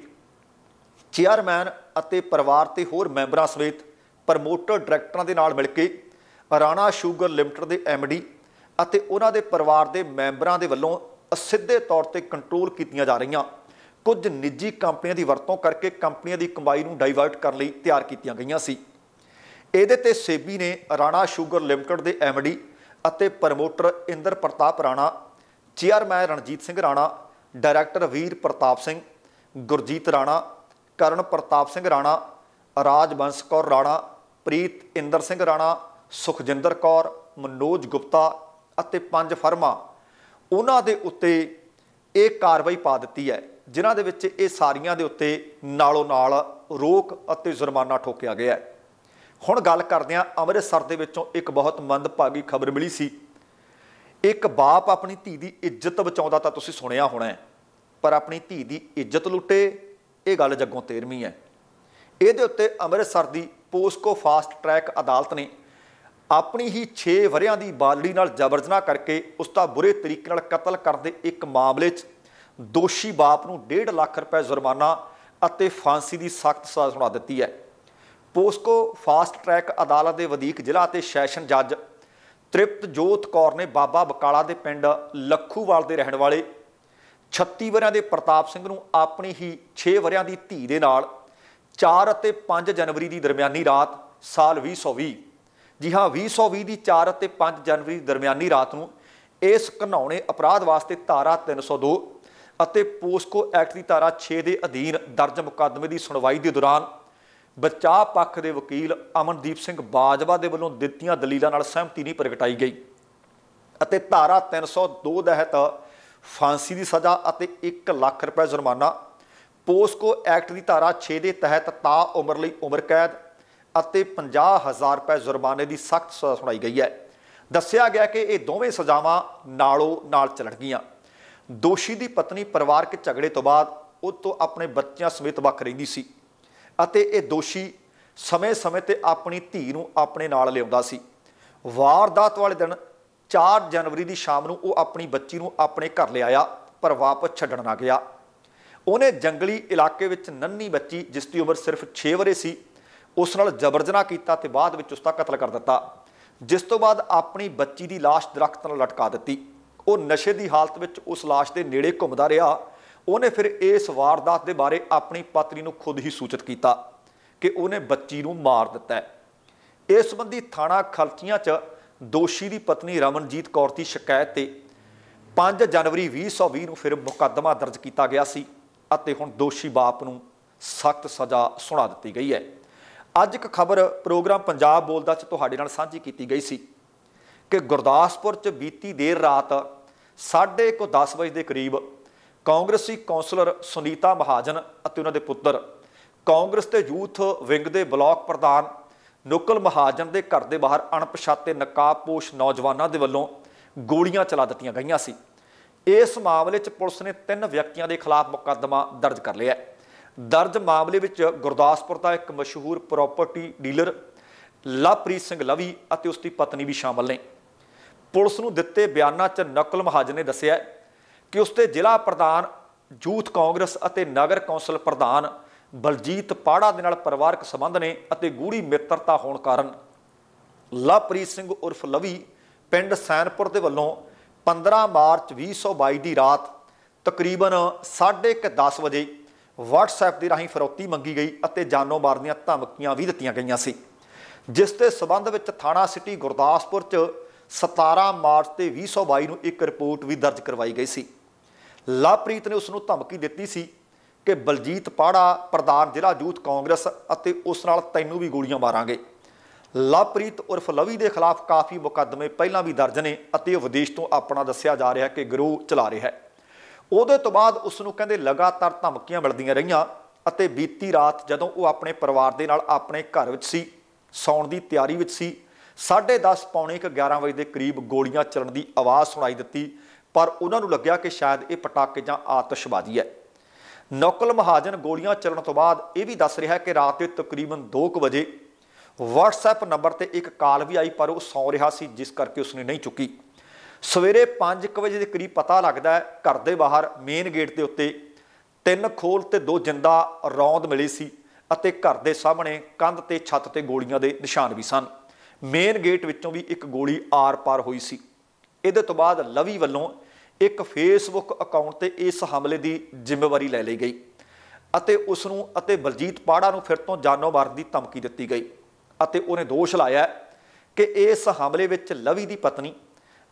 ਚੇਅਰਮੈਨ ਅਤੇ ਪਰਿਵਾਰ ਤੇ ਹੋਰ ਮੈਂਬਰਾਂ ਸਮੇਤ ਪ੍ਰਮੋਟਰ ਡਾਇਰੈਕਟਰਾਂ ਦੇ ਨਾਲ ਮਿਲ ਕੇ ਰਾਣਾ ਸ਼ੂਗਰ ਲਿਮਟਿਡ ਦੇ ਐਮਡੀ ਅਤੇ ਉਹਨਾਂ ਦੇ ਪਰਿਵਾਰ ਦੇ ਮੈਂਬਰਾਂ ਦੇ ਵੱਲੋਂ ਅਸਿੱਧੇ ਤੌਰ ਤੇ ਕੰਟਰੋਲ ਕੀਤੀਆਂ ਜਾ ਰਹੀਆਂ ਕੁਝ ਨਿੱਜੀ ਕੰਪਨੀਆਂ ਦੀ ਵਰਤੋਂ ਕਰਕੇ ਕੰਪਨੀਆਂ ਦੀ ਕਮਾਈ ਨੂੰ ਡਾਈਵਰਟ ਕਰਨ ਲਈ ਤਿਆਰ ਕੀਤੀਆਂ ਗਈਆਂ ਸੀ ਇਹਦੇ ਤੇ ਸੇਬੀ ਨੇ ਰਾਣਾ ਸ਼ੂਗਰ ਲਿਮਟਿਡ ਦੇ ਐਮਡੀ ਅਤੇ promoter Inder Pratap Rana chairman Ranjit Singh Rana director Veer Pratap Singh Gurjit Rana Karan Pratap Singh Rana ਰਾਜਵੰਸ਼ ਕੌਰ ਰਾਣਾ ਪ੍ਰੀਤ ਇੰਦਰ ਸਿੰਘ ਰਾਣਾ ਸੁਖਜਿੰਦਰ ਕੌਰ ਮਨੋਜ ਗੁਪਤਾ ਅਤੇ ਪੰਜ ਫਰਮਾ ਉਹਨਾਂ ਦੇ ਉੱਤੇ ਇਹ ਕਾਰਵਾਈ ਪਾ ਦਿੱਤੀ ਹੈ ਜਿਨ੍ਹਾਂ ਦੇ ਵਿੱਚ ਇਹ ਸਾਰੀਆਂ ਦੇ ਉੱਤੇ ਨਾਲੋਂ ਨਾਲ ਰੋਕ ਅਤੇ ਜੁਰਮਾਨਾ ਠੋਕਿਆ ਗਿਆ ਹੈ ਹੁਣ ਗੱਲ ਕਰਦੇ ਹਾਂ ਅੰਮ੍ਰਿਤਸਰ ਦੇ ਵਿੱਚੋਂ ਇੱਕ ਬਹੁਤ ਮੰਦਭਾਗੀ ਖਬਰ ਮਿਲੀ ਸੀ ਇੱਕ ਬਾਪ ਆਪਣੀ ਧੀ ਦੀ ਇੱਜ਼ਤ ਬਚਾਉਂਦਾ ਤਾਂ ਤੁਸੀਂ ਸੁਣਿਆ ਹੋਣਾ ਪਰ ਆਪਣੀ ਧੀ ਦੀ ਇੱਜ਼ਤ ਲੁੱਟੇ ਇਹ ਗੱਲ ਜੱਗੋਂ 13ਵੀਂ ਹੈ ਇਹਦੇ ਉੱਤੇ ਅੰਮ੍ਰਿਤਸਰ ਦੀ ਪੋਸਕੋ ਫਾਸਟ ਟਰੈਕ ਅਦਾਲਤ ਨੇ ਆਪਣੀ ਹੀ 6 ਵਰਿਆਂ ਦੀ ਬਾਲੜੀ ਨਾਲ ਜ਼ਬਰਜਨਾ ਕਰਕੇ ਉਸ ਦਾ ਬੁਰੇ ਤਰੀਕੇ ਨਾਲ ਕਤਲ ਕਰਦੇ ਇੱਕ ਮਾਮਲੇ 'ਚ ਦੋਸ਼ੀ ਬਾਪ ਨੂੰ 1.5 ਲੱਖ ਰੁਪਏ ਜ਼ੁਰਮਾਨਾ ਅਤੇ ਫਾਂਸੀ ਦੀ ਸਖਤ ਸਜ਼ਾ ਸੁਣਾ ਦਿੱਤੀ ਹੈ ਪੋਸਕੋ ਫਾਸਟ ਟਰੈਕ ਅਦਾਲਤ ਦੇ ਵਧੀਕ ਜ਼ਿਲ੍ਹਾ ਅਤੇ ਸੈਸ਼ਨ ਜੱਜ ਤ੍ਰਿਪਤ ਜੋਤ ਕੌਰ ਨੇ ਬਾਬਾ ਬਕਾਲਾ ਦੇ ਪਿੰਡ ਲੱਖੂਵਾਲ ਦੇ ਰਹਿਣ ਵਾਲੇ 36 ਵਰਿਆਂ ਦੇ ਪ੍ਰਤਾਪ ਸਿੰਘ ਨੂੰ ਆਪਣੀ ਹੀ 6 ਵਰਿਆਂ ਦੀ ਧੀ ਦੇ ਨਾਲ 4 ਅਤੇ 5 ਜਨਵਰੀ ਦੀ ਦਰਮਿਆਨੀ ਰਾਤ ਸਾਲ 2020 ਜੀ ਹਾਂ 2020 ਦੀ 4 ਅਤੇ 5 ਜਨਵਰੀ ਦਰਮਿਆਨੀ ਰਾਤ ਨੂੰ ਇਸ ਘਨੌਣੇ ਅਪਰਾਧ ਵਾਸਤੇ ਧਾਰਾ 302 ਅਤੇ ਪੋਸਕੋ ਐਕਟ ਦੀ ਧਾਰਾ 6 ਦੇ ਅਧੀਨ ਦਰਜ ਮੁਕੱਦਮੇ ਦੀ ਸੁਣਵਾਈ ਦੇ ਦੌਰਾਨ ਬਚਾਅ ਪੱਖ ਦੇ ਵਕੀਲ ਅਮਨਦੀਪ ਸਿੰਘ ਬਾਜਵਾ ਦੇ ਵੱਲੋਂ ਦਿੱਤੀਆਂ ਦਲੀਲਾਂ ਨਾਲ ਸਹਿਮਤੀ ਨਹੀਂ ਪ੍ਰਗਟਾਈ ਗਈ ਅਤੇ ਧਾਰਾ 302 ਤਹਿਤ ਫਾਂਸੀ ਦੀ ਸਜ਼ਾ ਅਤੇ 1 ਲੱਖ ਰੁਪਏ ਜੁਰਮਾਨਾ ਪੋਸਕੋ ਐਕਟ ਦੀ ਧਾਰਾ 6 ਦੇ ਤਹਿਤ ਤਾ ਉਮਰ ਲਈ ਉਮਰ ਕੈਦ ਅਤੇ 50000 ਰੁਪਏ ਜ਼ੁਰਮਾਨੇ ਦੀ ਸਖਤ ਸਜ਼ਾ ਸੁਣਾਈ ਗਈ ਹੈ ਦੱਸਿਆ ਗਿਆ ਕਿ ਇਹ ਦੋਵੇਂ ਸਜ਼ਾਵਾਂ ਨਾਲੋਂ ਨਾਲ ਗਈਆਂ ਦੋਸ਼ੀ ਦੀ ਪਤਨੀ ਪਰਿਵਾਰਕ ਝਗੜੇ ਤੋਂ ਬਾਅਦ ਉਹ ਤੋਂ ਆਪਣੇ ਬੱਚਿਆਂ ਸਮੇਤ ਵੱਖ ਰਹਿੰਦੀ ਸੀ ਅਤੇ ਇਹ ਦੋਸ਼ੀ ਸਮੇਂ-ਸਮੇਂ ਤੇ ਆਪਣੀ ਧੀ ਨੂੰ ਆਪਣੇ ਨਾਲ ਲਿਆਉਂਦਾ ਸੀ ਵਾਰਦਾਤ ਵਾਲੇ ਦਿਨ 4 ਜਨਵਰੀ ਦੀ ਸ਼ਾਮ ਨੂੰ ਉਹ ਆਪਣੀ ਬੱਚੀ ਨੂੰ ਆਪਣੇ ਘਰ ਲਿਆਇਆ ਪਰ ਵਾਪਸ ਛੱਡਣ ਨਾ ਗਿਆ ਉਹਨੇ ਜੰਗਲੀ ਇਲਾਕੇ ਵਿੱਚ ਨੰਨੀ ਬੱਚੀ ਜਿਸ ਦੀ ਉਮਰ ਸਿਰਫ 6 ਵਰੇ ਸੀ ਉਸ ਨਾਲ ਜ਼ਬਰਜਨਾ ਕੀਤਾ ਤੇ ਬਾਅਦ ਵਿੱਚ ਉਸ ਦਾ ਕਤਲ ਕਰ ਦਿੱਤਾ ਜਿਸ ਤੋਂ ਬਾਅਦ ਆਪਣੀ ਬੱਚੀ ਦੀ লাশ ਦਰਖਤ ਨਾਲ ਲਟਕਾ ਦਿੱਤੀ ਉਹ ਨਸ਼ੇ ਦੀ ਹਾਲਤ ਵਿੱਚ ਉਸ লাশ ਦੇ ਨੇੜੇ ਘੁੰਮਦਾ ਰਿਹਾ ਉਹਨੇ ਫਿਰ ਇਸ ਵਾਰਦਾਤ ਦੇ ਬਾਰੇ ਆਪਣੀ ਪਤਨੀ ਨੂੰ ਖੁਦ ਹੀ ਸੂਚਿਤ ਕੀਤਾ ਕਿ ਉਹਨੇ ਬੱਚੀ ਨੂੰ ਮਾਰ ਦਿੱਤਾ ਇਸ ਸੰਬੰਧੀ ਥਾਣਾ ਖਲਚੀਆਂ 'ਚ ਦੋਸ਼ੀ ਦੀ ਪਤਨੀ ਰਮਨਜੀਤ ਕੌਰ ਦੀ ਸ਼ਿਕਾਇਤ ਤੇ 5 ਜਨਵਰੀ 2020 ਨੂੰ ਫਿਰ ਮੁਕੱਦਮਾ ਦਰਜ ਕੀਤਾ ਗਿਆ ਸੀ ਅਤੇ ਹੁਣ ਦੋਸ਼ੀ ਬਾਪ ਨੂੰ ਸਖਤ ਸਜ਼ਾ ਸੁਣਾ ਦਿੱਤੀ ਗਈ ਹੈ ਅੱਜ ਇੱਕ ਖਬਰ ਪ੍ਰੋਗਰਾਮ ਪੰਜਾਬ ਬੋਲਦਾ ਚ ਤੁਹਾਡੇ ਨਾਲ ਸਾਂਝੀ ਕੀਤੀ ਗਈ ਸੀ ਕਿ ਗੁਰਦਾਸਪੁਰ ਚ ਬੀਤੀ ਦੇਰ ਰਾਤ 10:30 ਵਜੇ ਦੇ ਕਰੀਬ ਕਾਂਗਰਸੀ ਕੌਂਸਲਰ ਸੁਨੀਤਾ ਮਹਾਜਨ ਅਤੇ ਉਹਨਾਂ ਦੇ ਪੁੱਤਰ ਕਾਂਗਰਸ ਤੇ ਯੂਥ ਵਿੰਗ ਦੇ ਬਲਾਕ ਪ੍ਰਧਾਨ ਨੁਕਲ ਮਹਾਜਨ ਦੇ ਘਰ ਦੇ ਬਾਹਰ ਅਣਪਛਾਤੇ ਨਕਾਬਪੋਸ਼ ਨੌਜਵਾਨਾਂ ਦੇ ਵੱਲੋਂ ਗੋਲੀਆਂ ਚਲਾ ਦਿੱਤੀਆਂ ਗਈਆਂ ਸੀ ਇਸ ਮਾਮਲੇ 'ਚ ਪੁਲਿਸ ਨੇ ਤਿੰਨ ਵਿਅਕਤੀਆਂ ਦੇ ਖਿਲਾਫ ਮੁਕੱਦਮਾ ਦਰਜ ਕਰ ਲਿਆ ਹੈ ਦਰਜ ਮਾਮਲੇ ਵਿੱਚ ਗੁਰਦਾਸਪੁਰ ਦਾ ਇੱਕ ਮਸ਼ਹੂਰ ਪ੍ਰਾਪਰਟੀ ਡੀਲਰ ਲਵਪ੍ਰੀਤ ਸਿੰਘ ਲਵੀ ਅਤੇ ਉਸ ਦੀ ਪਤਨੀ ਵੀ ਸ਼ਾਮਲ ਨੇ ਪੁਲਿਸ ਨੂੰ ਦਿੱਤੇ ਬਿਆਨਾਂ 'ਚ ਨਕਲ ਮਹਾਜਨ ਨੇ ਦੱਸਿਆ ਕਿ ਉਸ ਤੇ ਜ਼ਿਲ੍ਹਾ ਪ੍ਰਧਾਨ ਯੂਥ ਕਾਂਗਰਸ ਅਤੇ ਨਗਰ ਕੌਂਸਲ ਪ੍ਰਧਾਨ ਬਲਜੀਤ ਪਾੜਾ ਦੇ ਨਾਲ ਪਰਿਵਾਰਕ ਸਬੰਧ ਨੇ ਅਤੇ ਗੂੜੀ ਮਿੱਤਰਤਾ ਹੋਣ ਕਾਰਨ ਲਵਪ੍ਰੀਤ ਸਿੰਘ ਉਰਫ ਲਵੀ ਪਿੰਡ ਸੈਨਪੁਰ ਦੇ ਵੱਲੋਂ 15 ਮਾਰਚ 2022 ਦੀ ਰਾਤ ਤਕਰੀਬਨ 10:30 ਵਜੇ WhatsApp ਦੇ ਰਾਹੀਂ ਫਰੌਤੀ ਮੰਗੀ ਗਈ ਅਤੇ ਜਾਨੋਂ ਮਾਰਨ ਦੀਆਂ ਧਮਕੀਆਂ ਵੀ ਦਿੱਤੀਆਂ ਗਈਆਂ ਸੀ ਜਿਸ ਦੇ ਸਬੰਧ ਵਿੱਚ ਥਾਣਾ ਸਿਟੀ ਗੁਰਦਾਸਪੁਰ 'ਚ 17 ਮਾਰਚ ਤੇ 2022 ਨੂੰ ਇੱਕ ਰਿਪੋਰਟ ਵੀ ਦਰਜ ਕਰਵਾਈ ਗਈ ਸੀ ਲਾਪ੍ਰੀਤ ਨੇ ਉਸ ਨੂੰ ਧਮਕੀ ਦਿੱਤੀ ਸੀ ਕਿ ਬਲਜੀਤ ਪਾੜਾ ਪ੍ਰਧਾਨ ਜ਼ਿਲ੍ਹਾ ਯੂਥ ਕਾਂਗਰਸ ਅਤੇ ਉਸ ਨਾਲ ਤੈਨੂੰ ਵੀ ਗੋਲੀਆਂ ਮਾਰਾਂਗੇ ਲਾਪ੍ਰੀਤ ਉਰਫ ਲਵੀ ਦੇ ਖਿਲਾਫ ਕਾਫੀ ਮੁਕੱਦਮੇ ਪਹਿਲਾਂ ਵੀ ਦਰਜ ਨੇ ਅਤੇ ਉਹ ਵਿਦੇਸ਼ ਤੋਂ ਆਪਣਾ ਦੱਸਿਆ ਜਾ ਰਿਹਾ ਕਿ ਗਰੋਹ ਚਲਾ ਰਿਹਾ ਹੈ ਉਹਦੇ ਤੋਂ ਬਾਅਦ ਉਸ ਨੂੰ ਕਹਿੰਦੇ ਲਗਾਤਾਰ ਧਮਕੀਆਂ ਮਿਲਦੀਆਂ ਰਹੀਆਂ ਅਤੇ ਬੀਤੀ ਰਾਤ ਜਦੋਂ ਉਹ ਆਪਣੇ ਪਰਿਵਾਰ ਦੇ ਨਾਲ ਆਪਣੇ ਘਰ ਵਿੱਚ ਸੀ ਸੌਣ ਦੀ ਤਿਆਰੀ ਵਿੱਚ ਸੀ 10:30 ਪੌਣੇ 11 ਵਜੇ ਦੇ ਕਰੀਬ ਗੋਲੀਆਂ ਚੱਲਣ ਦੀ ਆਵਾਜ਼ ਸੁਣਾਈ ਦਿੱਤੀ ਪਰ ਉਹਨਾਂ ਨੂੰ ਲੱਗਿਆ ਕਿ ਸ਼ਾਇਦ ਇਹ ਪਟਾਕੇ ਜਾਂ ਆਤਿਸ਼ਬਾਜ਼ੀ ਹੈ ਨੌਕਲ ਮਹਾਜਨ ਗੋਲੀਆਂ ਚੱਲਣ ਤੋਂ ਬਾਅਦ ਇਹ ਵੀ ਦੱਸ ਰਿਹਾ ਹੈ ਕਿ ਰਾਤ ਦੇ ਤਕਰੀਬਨ 2:00 ਵਜੇ WhatsApp ਨੰਬਰ ਤੇ ਇੱਕ ਕਾਲ ਵੀ ਆਈ ਪਰ ਉਹ ਸੌ ਰਿਹਾ ਸੀ ਜਿਸ ਕਰਕੇ ਉਸਨੇ ਨਹੀਂ ਚੁੱਕੀ ਸਵੇਰੇ 5 ਵਜੇ ਦੇ ਕਰੀਬ ਪਤਾ ਲੱਗਦਾ ਹੈ ਘਰ ਦੇ ਬਾਹਰ ਮੇਨ ਗੇਟ ਦੇ ਉੱਤੇ ਤਿੰਨ ਖੋਲ ਤੇ ਦੋ ਜਿੰਦਾ ਰੌਂਦ ਮਿਲੀ ਸੀ ਅਤੇ ਘਰ ਦੇ ਸਾਹਮਣੇ ਕੰਧ ਤੇ ਛੱਤ ਤੇ ਗੋਲੀਆਂ ਦੇ ਨਿਸ਼ਾਨ ਵੀ ਸਨ ਮੇਨ ਗੇਟ ਵਿੱਚੋਂ ਵੀ ਇੱਕ ਗੋਲੀ ਆਰ-ਪਾਰ ਹੋਈ ਸੀ ਇਹਦੇ ਤੋਂ ਬਾਅਦ ਲਵੀ ਵੱਲੋਂ ਇੱਕ ਫੇਸਬੁੱਕ ਅਕਾਊਂਟ ਤੇ ਇਸ ਹਮਲੇ ਦੀ ਜ਼ਿੰਮੇਵਾਰੀ ਲੈ ਲਈ ਗਈ ਅਤੇ ਉਸ ਨੂੰ ਅਤੇ ਬਲਜੀਤ ਪਾੜਾ ਨੂੰ ਫਿਰ ਤੋਂ ਜਾਨੋਂ ਮਾਰਨ ਦੀ ਧਮਕੀ ਦਿੱਤੀ ਗਈ ਅਤੇ ਉਹਨੇ ਦੋਸ਼ ਲਾਇਆ ਕਿ ਇਸ ਹਮਲੇ ਵਿੱਚ ਲਵੀ ਦੀ ਪਤਨੀ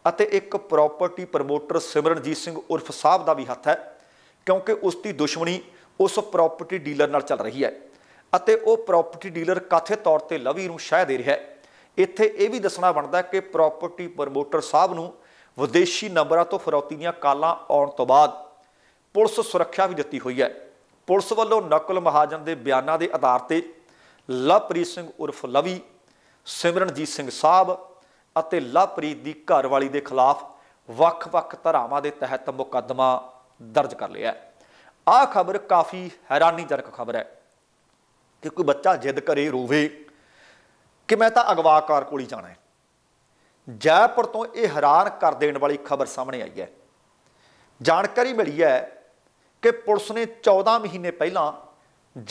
ਅਤੇ ਇੱਕ ਪ੍ਰਾਪਰਟੀ ਪ੍ਰਮੋਟਰ ਸਿਮਰਨਜੀਤ ਸਿੰਘ ਉਰਫ ਸਾਹਿਬ ਦਾ ਵੀ ਹੱਥ ਹੈ ਕਿਉਂਕਿ ਉਸ ਦੀ ਦੁਸ਼ਮਣੀ ਉਸ ਪ੍ਰਾਪਰਟੀ ਡੀਲਰ ਨਾਲ ਚੱਲ ਰਹੀ ਹੈ ਅਤੇ ਉਹ ਪ੍ਰਾਪਰਟੀ ਡੀਲਰ ਕਾਥੇ ਤੌਰ ਤੇ ਲਵੀ ਨੂੰ ਸ਼ਹਿ ਦੇ ਰਿਹਾ ਹੈ ਇੱਥੇ ਇਹ ਵੀ ਦੱਸਣਾ ਬਣਦਾ ਹੈ ਕਿ ਪ੍ਰਾਪਰਟੀ ਪ੍ਰਮੋਟਰ ਸਾਹਿਬ ਨੂੰ ਵਿਦੇਸ਼ੀ ਨੰਬਰਾਂ ਤੋਂ ਫਰੌਤੀ ਦੀਆਂ ਕਾਲਾਂ ਆਉਣ ਤੋਂ ਬਾਅਦ ਪੁਲਿਸ ਸੁਰੱਖਿਆ ਵੀ ਦਿੱਤੀ ਹੋਈ ਹੈ ਪੁਲਿਸ ਵੱਲੋਂ ਨਕਲ ਮਹਾਜਨ ਦੇ ਬਿਆਨਾਂ ਦੇ ਆਧਾਰ ਤੇ ਲਵਪ੍ਰੀਤ ਸਿੰਘ ਉਰਫ ਲਵੀ ਸਿਮਰਨਜੀਤ ਸਿੰਘ ਸਾਹਿਬ ਅਤੇ ਲਵਪ੍ਰੀਤ ਦੀ ਘਰਵਾਲੀ ਦੇ ਖਿਲਾਫ ਵੱਖ-ਵੱਖ ਧਾਰਾਵਾਂ ਦੇ ਤਹਿਤ ਮੁਕੱਦਮਾ ਦਰਜ ਕਰ ਲਿਆ ਹੈ ਆਹ ਖਬਰ ਕਾਫੀ ਹੈਰਾਨੀਜਨਕ ਖਬਰ ਹੈ ਕਿ ਕੋਈ ਬੱਚਾ ਜਿੱਦ ਕਰੇ ਰੋਵੇ ਕਿ ਮੈਂ ਤਾਂ ਅਗਵਾਕਾਰ ਕੋਲ ਹੀ ਜਾਣਾ ਹੈ ਜੈਪੁਰ ਤੋਂ ਇਹ ਹੈਰਾਨ ਕਰ ਦੇਣ ਵਾਲੀ ਖਬਰ ਸਾਹਮਣੇ ਆਈ ਹੈ ਜਾਣਕਾਰੀ ਮਿਲੀ ਹੈ ਕਿ ਪੁਲਿਸ ਨੇ 14 ਮਹੀਨੇ ਪਹਿਲਾਂ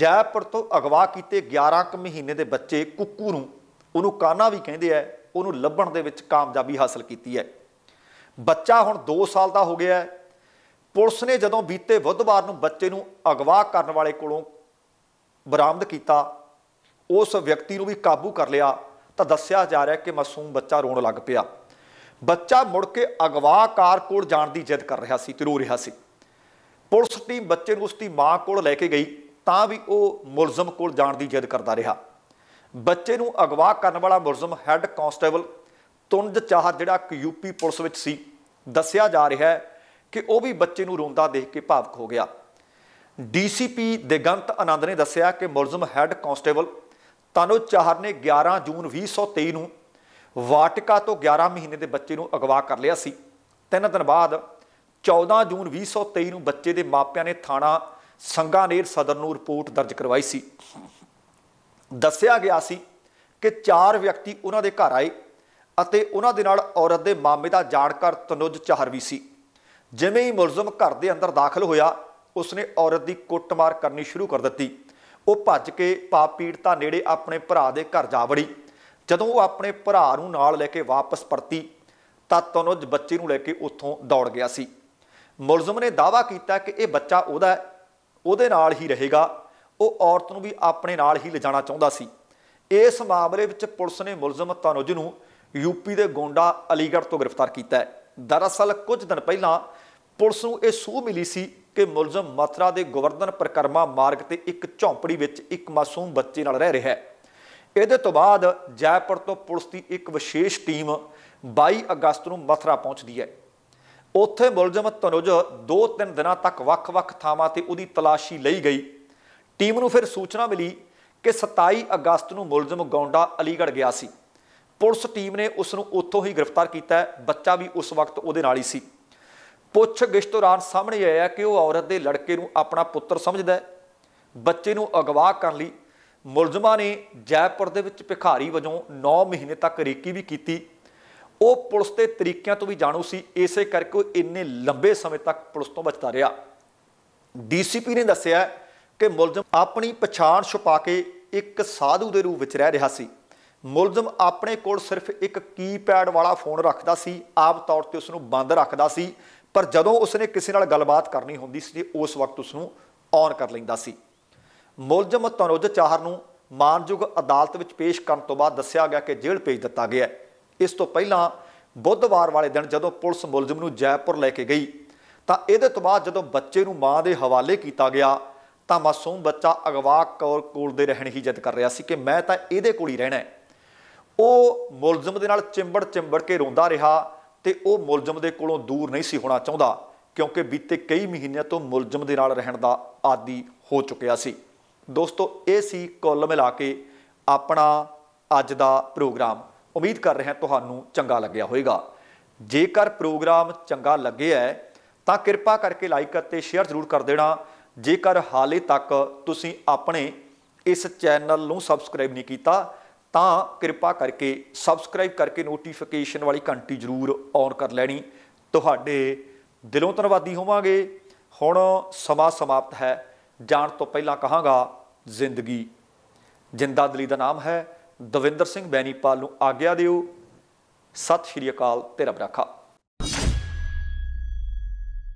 ਜੈਪੁਰ ਤੋਂ ਅਗਵਾ ਕੀਤੇ 11 ਕ ਮਹੀਨੇ ਦੇ ਬੱਚੇ ਕੁੱਕੂ ਨੂੰ ਉਹਨੂੰ ਕਾਨਾ ਵੀ ਕਹਿੰਦੇ ਆ ਉਹਨੂੰ ਲੱਭਣ ਦੇ ਵਿੱਚ ਕਾਮਯਾਬੀ ਹਾਸਲ ਕੀਤੀ ਹੈ ਬੱਚਾ ਹੁਣ 2 ਸਾਲ ਦਾ ਹੋ ਗਿਆ ਹੈ ਪੁਲਿਸ ਨੇ ਜਦੋਂ ਬੀਤੇ ਬੁੱਧਵਾਰ ਨੂੰ ਬੱਚੇ ਨੂੰ ਅਗਵਾ ਕਰਨ ਵਾਲੇ ਕੋਲੋਂ ਬਰਾਮਦ ਕੀਤਾ ਉਸ ਵਿਅਕਤੀ ਨੂੰ ਵੀ ਕਾਬੂ ਕਰ ਲਿਆ ਤਾਂ ਦੱਸਿਆ ਜਾ ਰਿਹਾ ਕਿ ਮਾਸੂਮ ਬੱਚਾ ਰੋਣ ਲੱਗ ਪਿਆ ਬੱਚਾ ਮੁੜ ਕੇ ਅਗਵਾਕਾਰ ਕੋਲ ਜਾਣ ਦੀ ਜਿੱਦ ਕਰ ਰਿਹਾ ਸੀ ਤੇ ਰੋ ਰਿਹਾ ਸੀ ਪੁਲਿਸ ਟੀਮ ਬੱਚੇ ਨੂੰ ਉਸ ਦੀ ਮਾਂ ਕੋਲ ਲੈ ਕੇ ਗਈ ਤਾਂ ਵੀ ਉਹ ਮੁਲਜ਼ਮ ਕੋਲ ਜਾਣ ਦੀ ਜਿੱਦ ਕਰਦਾ ਰਿਹਾ ਬੱਚੇ ਨੂੰ ਅਗਵਾ ਕਰਨ ਵਾਲਾ ਮੁਰਜ਼ਮ ਹੈੱਡ ਕਾਂਸਟੇਬਲ ਤੁੰਜ ਚਾਹ ਜਿਹੜਾ ਇੱਕ ਯੂਪੀ ਪੁਲਿਸ ਵਿੱਚ ਸੀ ਦੱਸਿਆ ਜਾ ਰਿਹਾ ਹੈ ਕਿ ਉਹ ਵੀ ਬੱਚੇ ਨੂੰ ਰੋਂਦਾ ਦੇਖ ਕੇ ਭਾਵਕ ਹੋ ਗਿਆ ਡੀਸੀਪੀ ਦੇਗੰਤ ਆਨੰਦ ਨੇ ਦੱਸਿਆ ਕਿ ਮੁਰਜ਼ਮ ਹੈੱਡ ਕਾਂਸਟੇਬਲ ਤਨੋ ਚਾਹਰ ਨੇ 11 ਜੂਨ 2023 ਨੂੰ ਵਾਟਿਕਾ ਤੋਂ 11 ਮਹੀਨੇ ਦੇ ਬੱਚੇ ਨੂੰ ਅਗਵਾ ਕਰ ਲਿਆ ਸੀ ਤਿੰਨ ਦਿਨ ਬਾਅਦ 14 ਜੂਨ 2023 ਨੂੰ ਬੱਚੇ ਦੇ ਮਾਪਿਆਂ ਨੇ ਥਾਣਾ ਸੰਗਾਨੇਰ ਸਦਰ ਨੂੰ ਰਿਪੋਰਟ ਦਰਜ ਕਰਵਾਈ ਸੀ ਦੱਸਿਆ ਗਿਆ ਸੀ ਕਿ ਚਾਰ ਵਿਅਕਤੀ ਉਹਨਾਂ ਦੇ ਘਰ ਆਏ ਅਤੇ ਉਹਨਾਂ ਦੇ ਨਾਲ ਔਰਤ ਦੇ ਮਾਮੇ ਦਾ ਜਾਣਕਾਰ ਤਨੁਜ ਵੀ ਸੀ ਜਿਵੇਂ ਹੀ ਮੁਲਜ਼ਮ ਘਰ ਦੇ ਅੰਦਰ ਦਾਖਲ ਹੋਇਆ ਉਸਨੇ ਔਰਤ ਦੀ ਕੁੱਟਮਾਰ ਕਰਨੀ ਸ਼ੁਰੂ ਕਰ ਦਿੱਤੀ ਉਹ ਭੱਜ ਕੇ ਪਾਪ ਪੀੜਤਾ ਨੇੜੇ ਆਪਣੇ ਭਰਾ ਦੇ ਘਰ ਜਾ ਵੜੀ ਜਦੋਂ ਉਹ ਆਪਣੇ ਭਰਾ ਨੂੰ ਨਾਲ ਲੈ ਕੇ ਵਾਪਸ ਪਰਤੀ ਤਾਂ ਤਨੁਜ ਬੱਚੇ ਨੂੰ ਲੈ ਕੇ ਉੱਥੋਂ ਦੌੜ ਗਿਆ ਸੀ ਮੁਲਜ਼ਮ ਨੇ ਦਾਵਾ ਕੀਤਾ ਕਿ ਇਹ ਬੱਚਾ ਉਹਦਾ ਉਹਦੇ ਨਾਲ ਹੀ ਰਹੇਗਾ ਉਹ ਔਰਤ ਨੂੰ ਵੀ ਆਪਣੇ ਨਾਲ ਹੀ ਲਿਜਾਣਾ ਚਾਹੁੰਦਾ ਸੀ ਇਸ ਮਾਮਲੇ ਵਿੱਚ ਪੁਲਿਸ ਨੇ ਮੁਲਜ਼ਮ ਤਨੁਜ ਨੂੰ ਯੂਪੀ ਦੇ ਗੋਂਡਾ ਅਲੀਗੜ੍ਹ ਤੋਂ ਗ੍ਰਿਫਤਾਰ ਕੀਤਾ ਹੈ ਦਰਅਸਲ ਕੁਝ ਦਿਨ ਪਹਿਲਾਂ ਪੁਲਿਸ ਨੂੰ ਇਹ ਸੂਹ ਮਿਲੀ ਸੀ ਕਿ ਮੁਲਜ਼ਮ ਮਥਰਾ ਦੇ ਗਵਰਧਨ ਪ੍ਰਕਰਮਾ ਮਾਰਗ ਤੇ ਇੱਕ ਝੌਂਪੜੀ ਵਿੱਚ ਇੱਕ ਮਾਸੂਮ ਬੱਚੇ ਨਾਲ ਰਹਿ ਰਿਹਾ ਹੈ ਇਹਦੇ ਤੋਂ ਬਾਅਦ ਜੈਪੁਰ ਤੋਂ ਪੁਲਿਸ ਦੀ ਇੱਕ ਵਿਸ਼ੇਸ਼ ਟੀਮ 22 ਅਗਸਤ ਨੂੰ ਮਥਰਾ ਪਹੁੰਚਦੀ ਹੈ ਉੱਥੇ ਮੁਲਜ਼ਮ ਤਨੁਜ 2-3 ਦਿਨਾਂ ਤੱਕ ਵੱਖ-ਵੱਖ ਥਾਵਾਂ ਤੇ ਉਹਦੀ ਤਲਾਸ਼ੀ ਲਈ ਗਈ ਟੀਮ ਨੂੰ ਫਿਰ ਸੂਚਨਾ ਮਿਲੀ ਕਿ 27 ਅਗਸਤ ਨੂੰ ਮੁਲਜ਼ਮ ਗੌਂਡਾ ਅਲੀਗੜ੍ਹ ਗਿਆ ਸੀ ਪੁਲਿਸ ਟੀਮ ਨੇ ਉਸ ਨੂੰ ਉੱਥੋਂ ਹੀ ਗ੍ਰਿਫਤਾਰ ਕੀਤਾ ਬੱਚਾ ਵੀ ਉਸ ਵਕਤ ਉਹਦੇ ਨਾਲ ਹੀ ਸੀ ਪੁੱਛਗਿੱਛ ਦੌਰਾਨ ਸਾਹਮਣੇ ਆਇਆ ਕਿ ਉਹ ਔਰਤ ਦੇ ਲੜਕੇ ਨੂੰ ਆਪਣਾ ਪੁੱਤਰ ਸਮਝਦਾ ਹੈ ਬੱਚੇ ਨੂੰ ਅਗਵਾ ਕਰਨ ਲਈ ਮੁਲਜ਼ਮਾਂ ਨੇ ਜੈਪੁਰ ਦੇ ਵਿੱਚ ਭਿਖਾਰੀ ਵਜੋਂ 9 ਮਹੀਨੇ ਤੱਕ ਰੇਕੀ ਵੀ ਕੀਤੀ ਉਹ ਪੁਲਿਸ ਦੇ ਤਰੀਕਿਆਂ ਤੋਂ ਵੀ ਜਾਣੂ ਸੀ ਇਸੇ ਕਰਕੇ ਉਹ ਇੰਨੇ ਲੰਬੇ ਸਮੇਂ ਤੱਕ ਪੁਲਿਸ ਤੋਂ ਬਚਦਾ ਰਿਹਾ ਡੀਸੀਪੀ ਨੇ ਦੱਸਿਆ ਕਿ ਮੁਲਜ਼ਮ ਆਪਣੀ ਪਛਾਣ ਛੁਪਾ ਕੇ ਇੱਕ ਸਾਧੂ ਦੇ ਰੂਪ ਵਿੱਚ ਰਹਿ ਰਿਹਾ ਸੀ ਮੁਲਜ਼ਮ ਆਪਣੇ ਕੋਲ ਸਿਰਫ ਇੱਕ ਕੀਪੈਡ ਵਾਲਾ ਫੋਨ ਰੱਖਦਾ ਸੀ ਆਪ ਤੌਰ ਤੇ ਉਸ ਨੂੰ ਬੰਦ ਰੱਖਦਾ ਸੀ ਪਰ ਜਦੋਂ ਉਸ ਨੇ ਕਿਸੇ ਨਾਲ ਗੱਲਬਾਤ ਕਰਨੀ ਹੁੰਦੀ ਸੀ ਉਸ ਵਕਤ ਉਸ ਨੂੰ ਔਨ ਕਰ ਲੈਂਦਾ ਸੀ ਮੁਲਜ਼ਮ ਤਨੁਜ ਚਾਹਰ ਨੂੰ ਮਾਨਯੋਗ ਅਦਾਲਤ ਵਿੱਚ ਪੇਸ਼ ਕਰਨ ਤੋਂ ਬਾਅਦ ਦੱਸਿਆ ਗਿਆ ਕਿ ਜੇਲ੍ਹ ਭੇਜ ਦਿੱਤਾ ਗਿਆ ਇਸ ਤੋਂ ਪਹਿਲਾਂ ਬੁੱਧਵਾਰ ਵਾਲੇ ਦਿਨ ਜਦੋਂ ਪੁਲਿਸ ਮੁਲਜ਼ਮ ਨੂੰ ਜੈਪੁਰ ਲੈ ਕੇ ਗਈ ਤਾਂ ਇਹਦੇ ਤੋਂ ਬਾਅਦ ਜਦੋਂ ਬੱਚੇ ਨੂੰ ਮਾਂ ਦੇ ਹਵਾਲੇ ਕੀਤਾ ਗਿਆ ਤਾਂ ਮਾਸੂਮ ਬੱਚਾ ਅਗਵਾ ਕੌਰ ਕੋਲ ਦੇ ਰਹਿਣ ਹੀ ਜਿੱਦ ਕਰ ਰਿਹਾ ਸੀ ਕਿ ਮੈਂ ਤਾਂ ਇਹਦੇ ਕੋਲ ਹੀ ਰਹਿਣਾ ਹੈ ਉਹ ਮੁਲਜ਼ਮ ਦੇ ਨਾਲ ਚਿੰਬੜ ਚਿੰਬੜ ਕੇ ਰੋਂਦਾ ਰਿਹਾ ਤੇ ਉਹ ਮੁਲਜ਼ਮ ਦੇ ਕੋਲੋਂ ਦੂਰ ਨਹੀਂ ਸੀ ਹੋਣਾ ਚਾਹੁੰਦਾ ਕਿਉਂਕਿ ਬੀਤੇ ਕਈ ਮਹੀਨਿਆਂ ਤੋਂ ਮੁਲਜ਼ਮ ਦੇ ਨਾਲ ਰਹਿਣ ਦਾ ਆਦੀ ਹੋ ਚੁੱਕਿਆ ਸੀ ਦੋਸਤੋ ਇਹ ਸੀ ਕੁੱਲ ਮਿਲਾ ਕੇ ਆਪਣਾ ਅੱਜ ਦਾ ਪ੍ਰੋਗਰਾਮ ਉਮੀਦ ਕਰ ਰਿਹਾ ਤੁਹਾਨੂੰ ਚੰਗਾ ਲੱਗਿਆ ਹੋਵੇਗਾ ਜੇਕਰ ਪ੍ਰੋਗਰਾਮ ਚੰਗਾ ਲੱਗਿਆ ਤਾਂ ਕਿਰਪਾ ਕਰਕੇ ਲਾਈਕ ਅਤੇ ਸ਼ੇਅਰ ਜ਼ਰੂਰ ਕਰ ਦੇਣਾ ਜੇਕਰ ਹਾਲੇ ਤੱਕ ਤੁਸੀਂ ਆਪਣੇ ਇਸ ਚੈਨਲ ਨੂੰ ਸਬਸਕ੍ਰਾਈਬ ਨਹੀਂ ਕੀਤਾ ਤਾਂ ਕਿਰਪਾ ਕਰਕੇ ਸਬਸਕ੍ਰਾਈਬ ਕਰਕੇ ਨੋਟੀਫਿਕੇਸ਼ਨ ਵਾਲੀ ਘੰਟੀ ਜ਼ਰੂਰ ਔਨ ਕਰ ਲੈਣੀ ਤੁਹਾਡੇ ਦਿਲੋਂ ਧੰਨਵਾਦੀ ਹੋਵਾਂਗੇ ਹੁਣ ਸਮਾਂ ਸਮਾਪਤ ਹੈ ਜਾਣ ਤੋਂ ਪਹਿਲਾਂ ਕਹਾਂਗਾ ਜ਼ਿੰਦਗੀ ਜਿੰਦਾ ਦਲੀ ਦਾ ਨਾਮ ਹੈ ਦਵਿੰਦਰ ਸਿੰਘ ਬੈਣੀਪਾਲ ਨੂੰ ਆਗਿਆ ਦਿਓ ਸਤਿ ਸ਼੍ਰੀ ਅਕਾਲ ਤੇ ਰੱਬ ਰਾਖਾ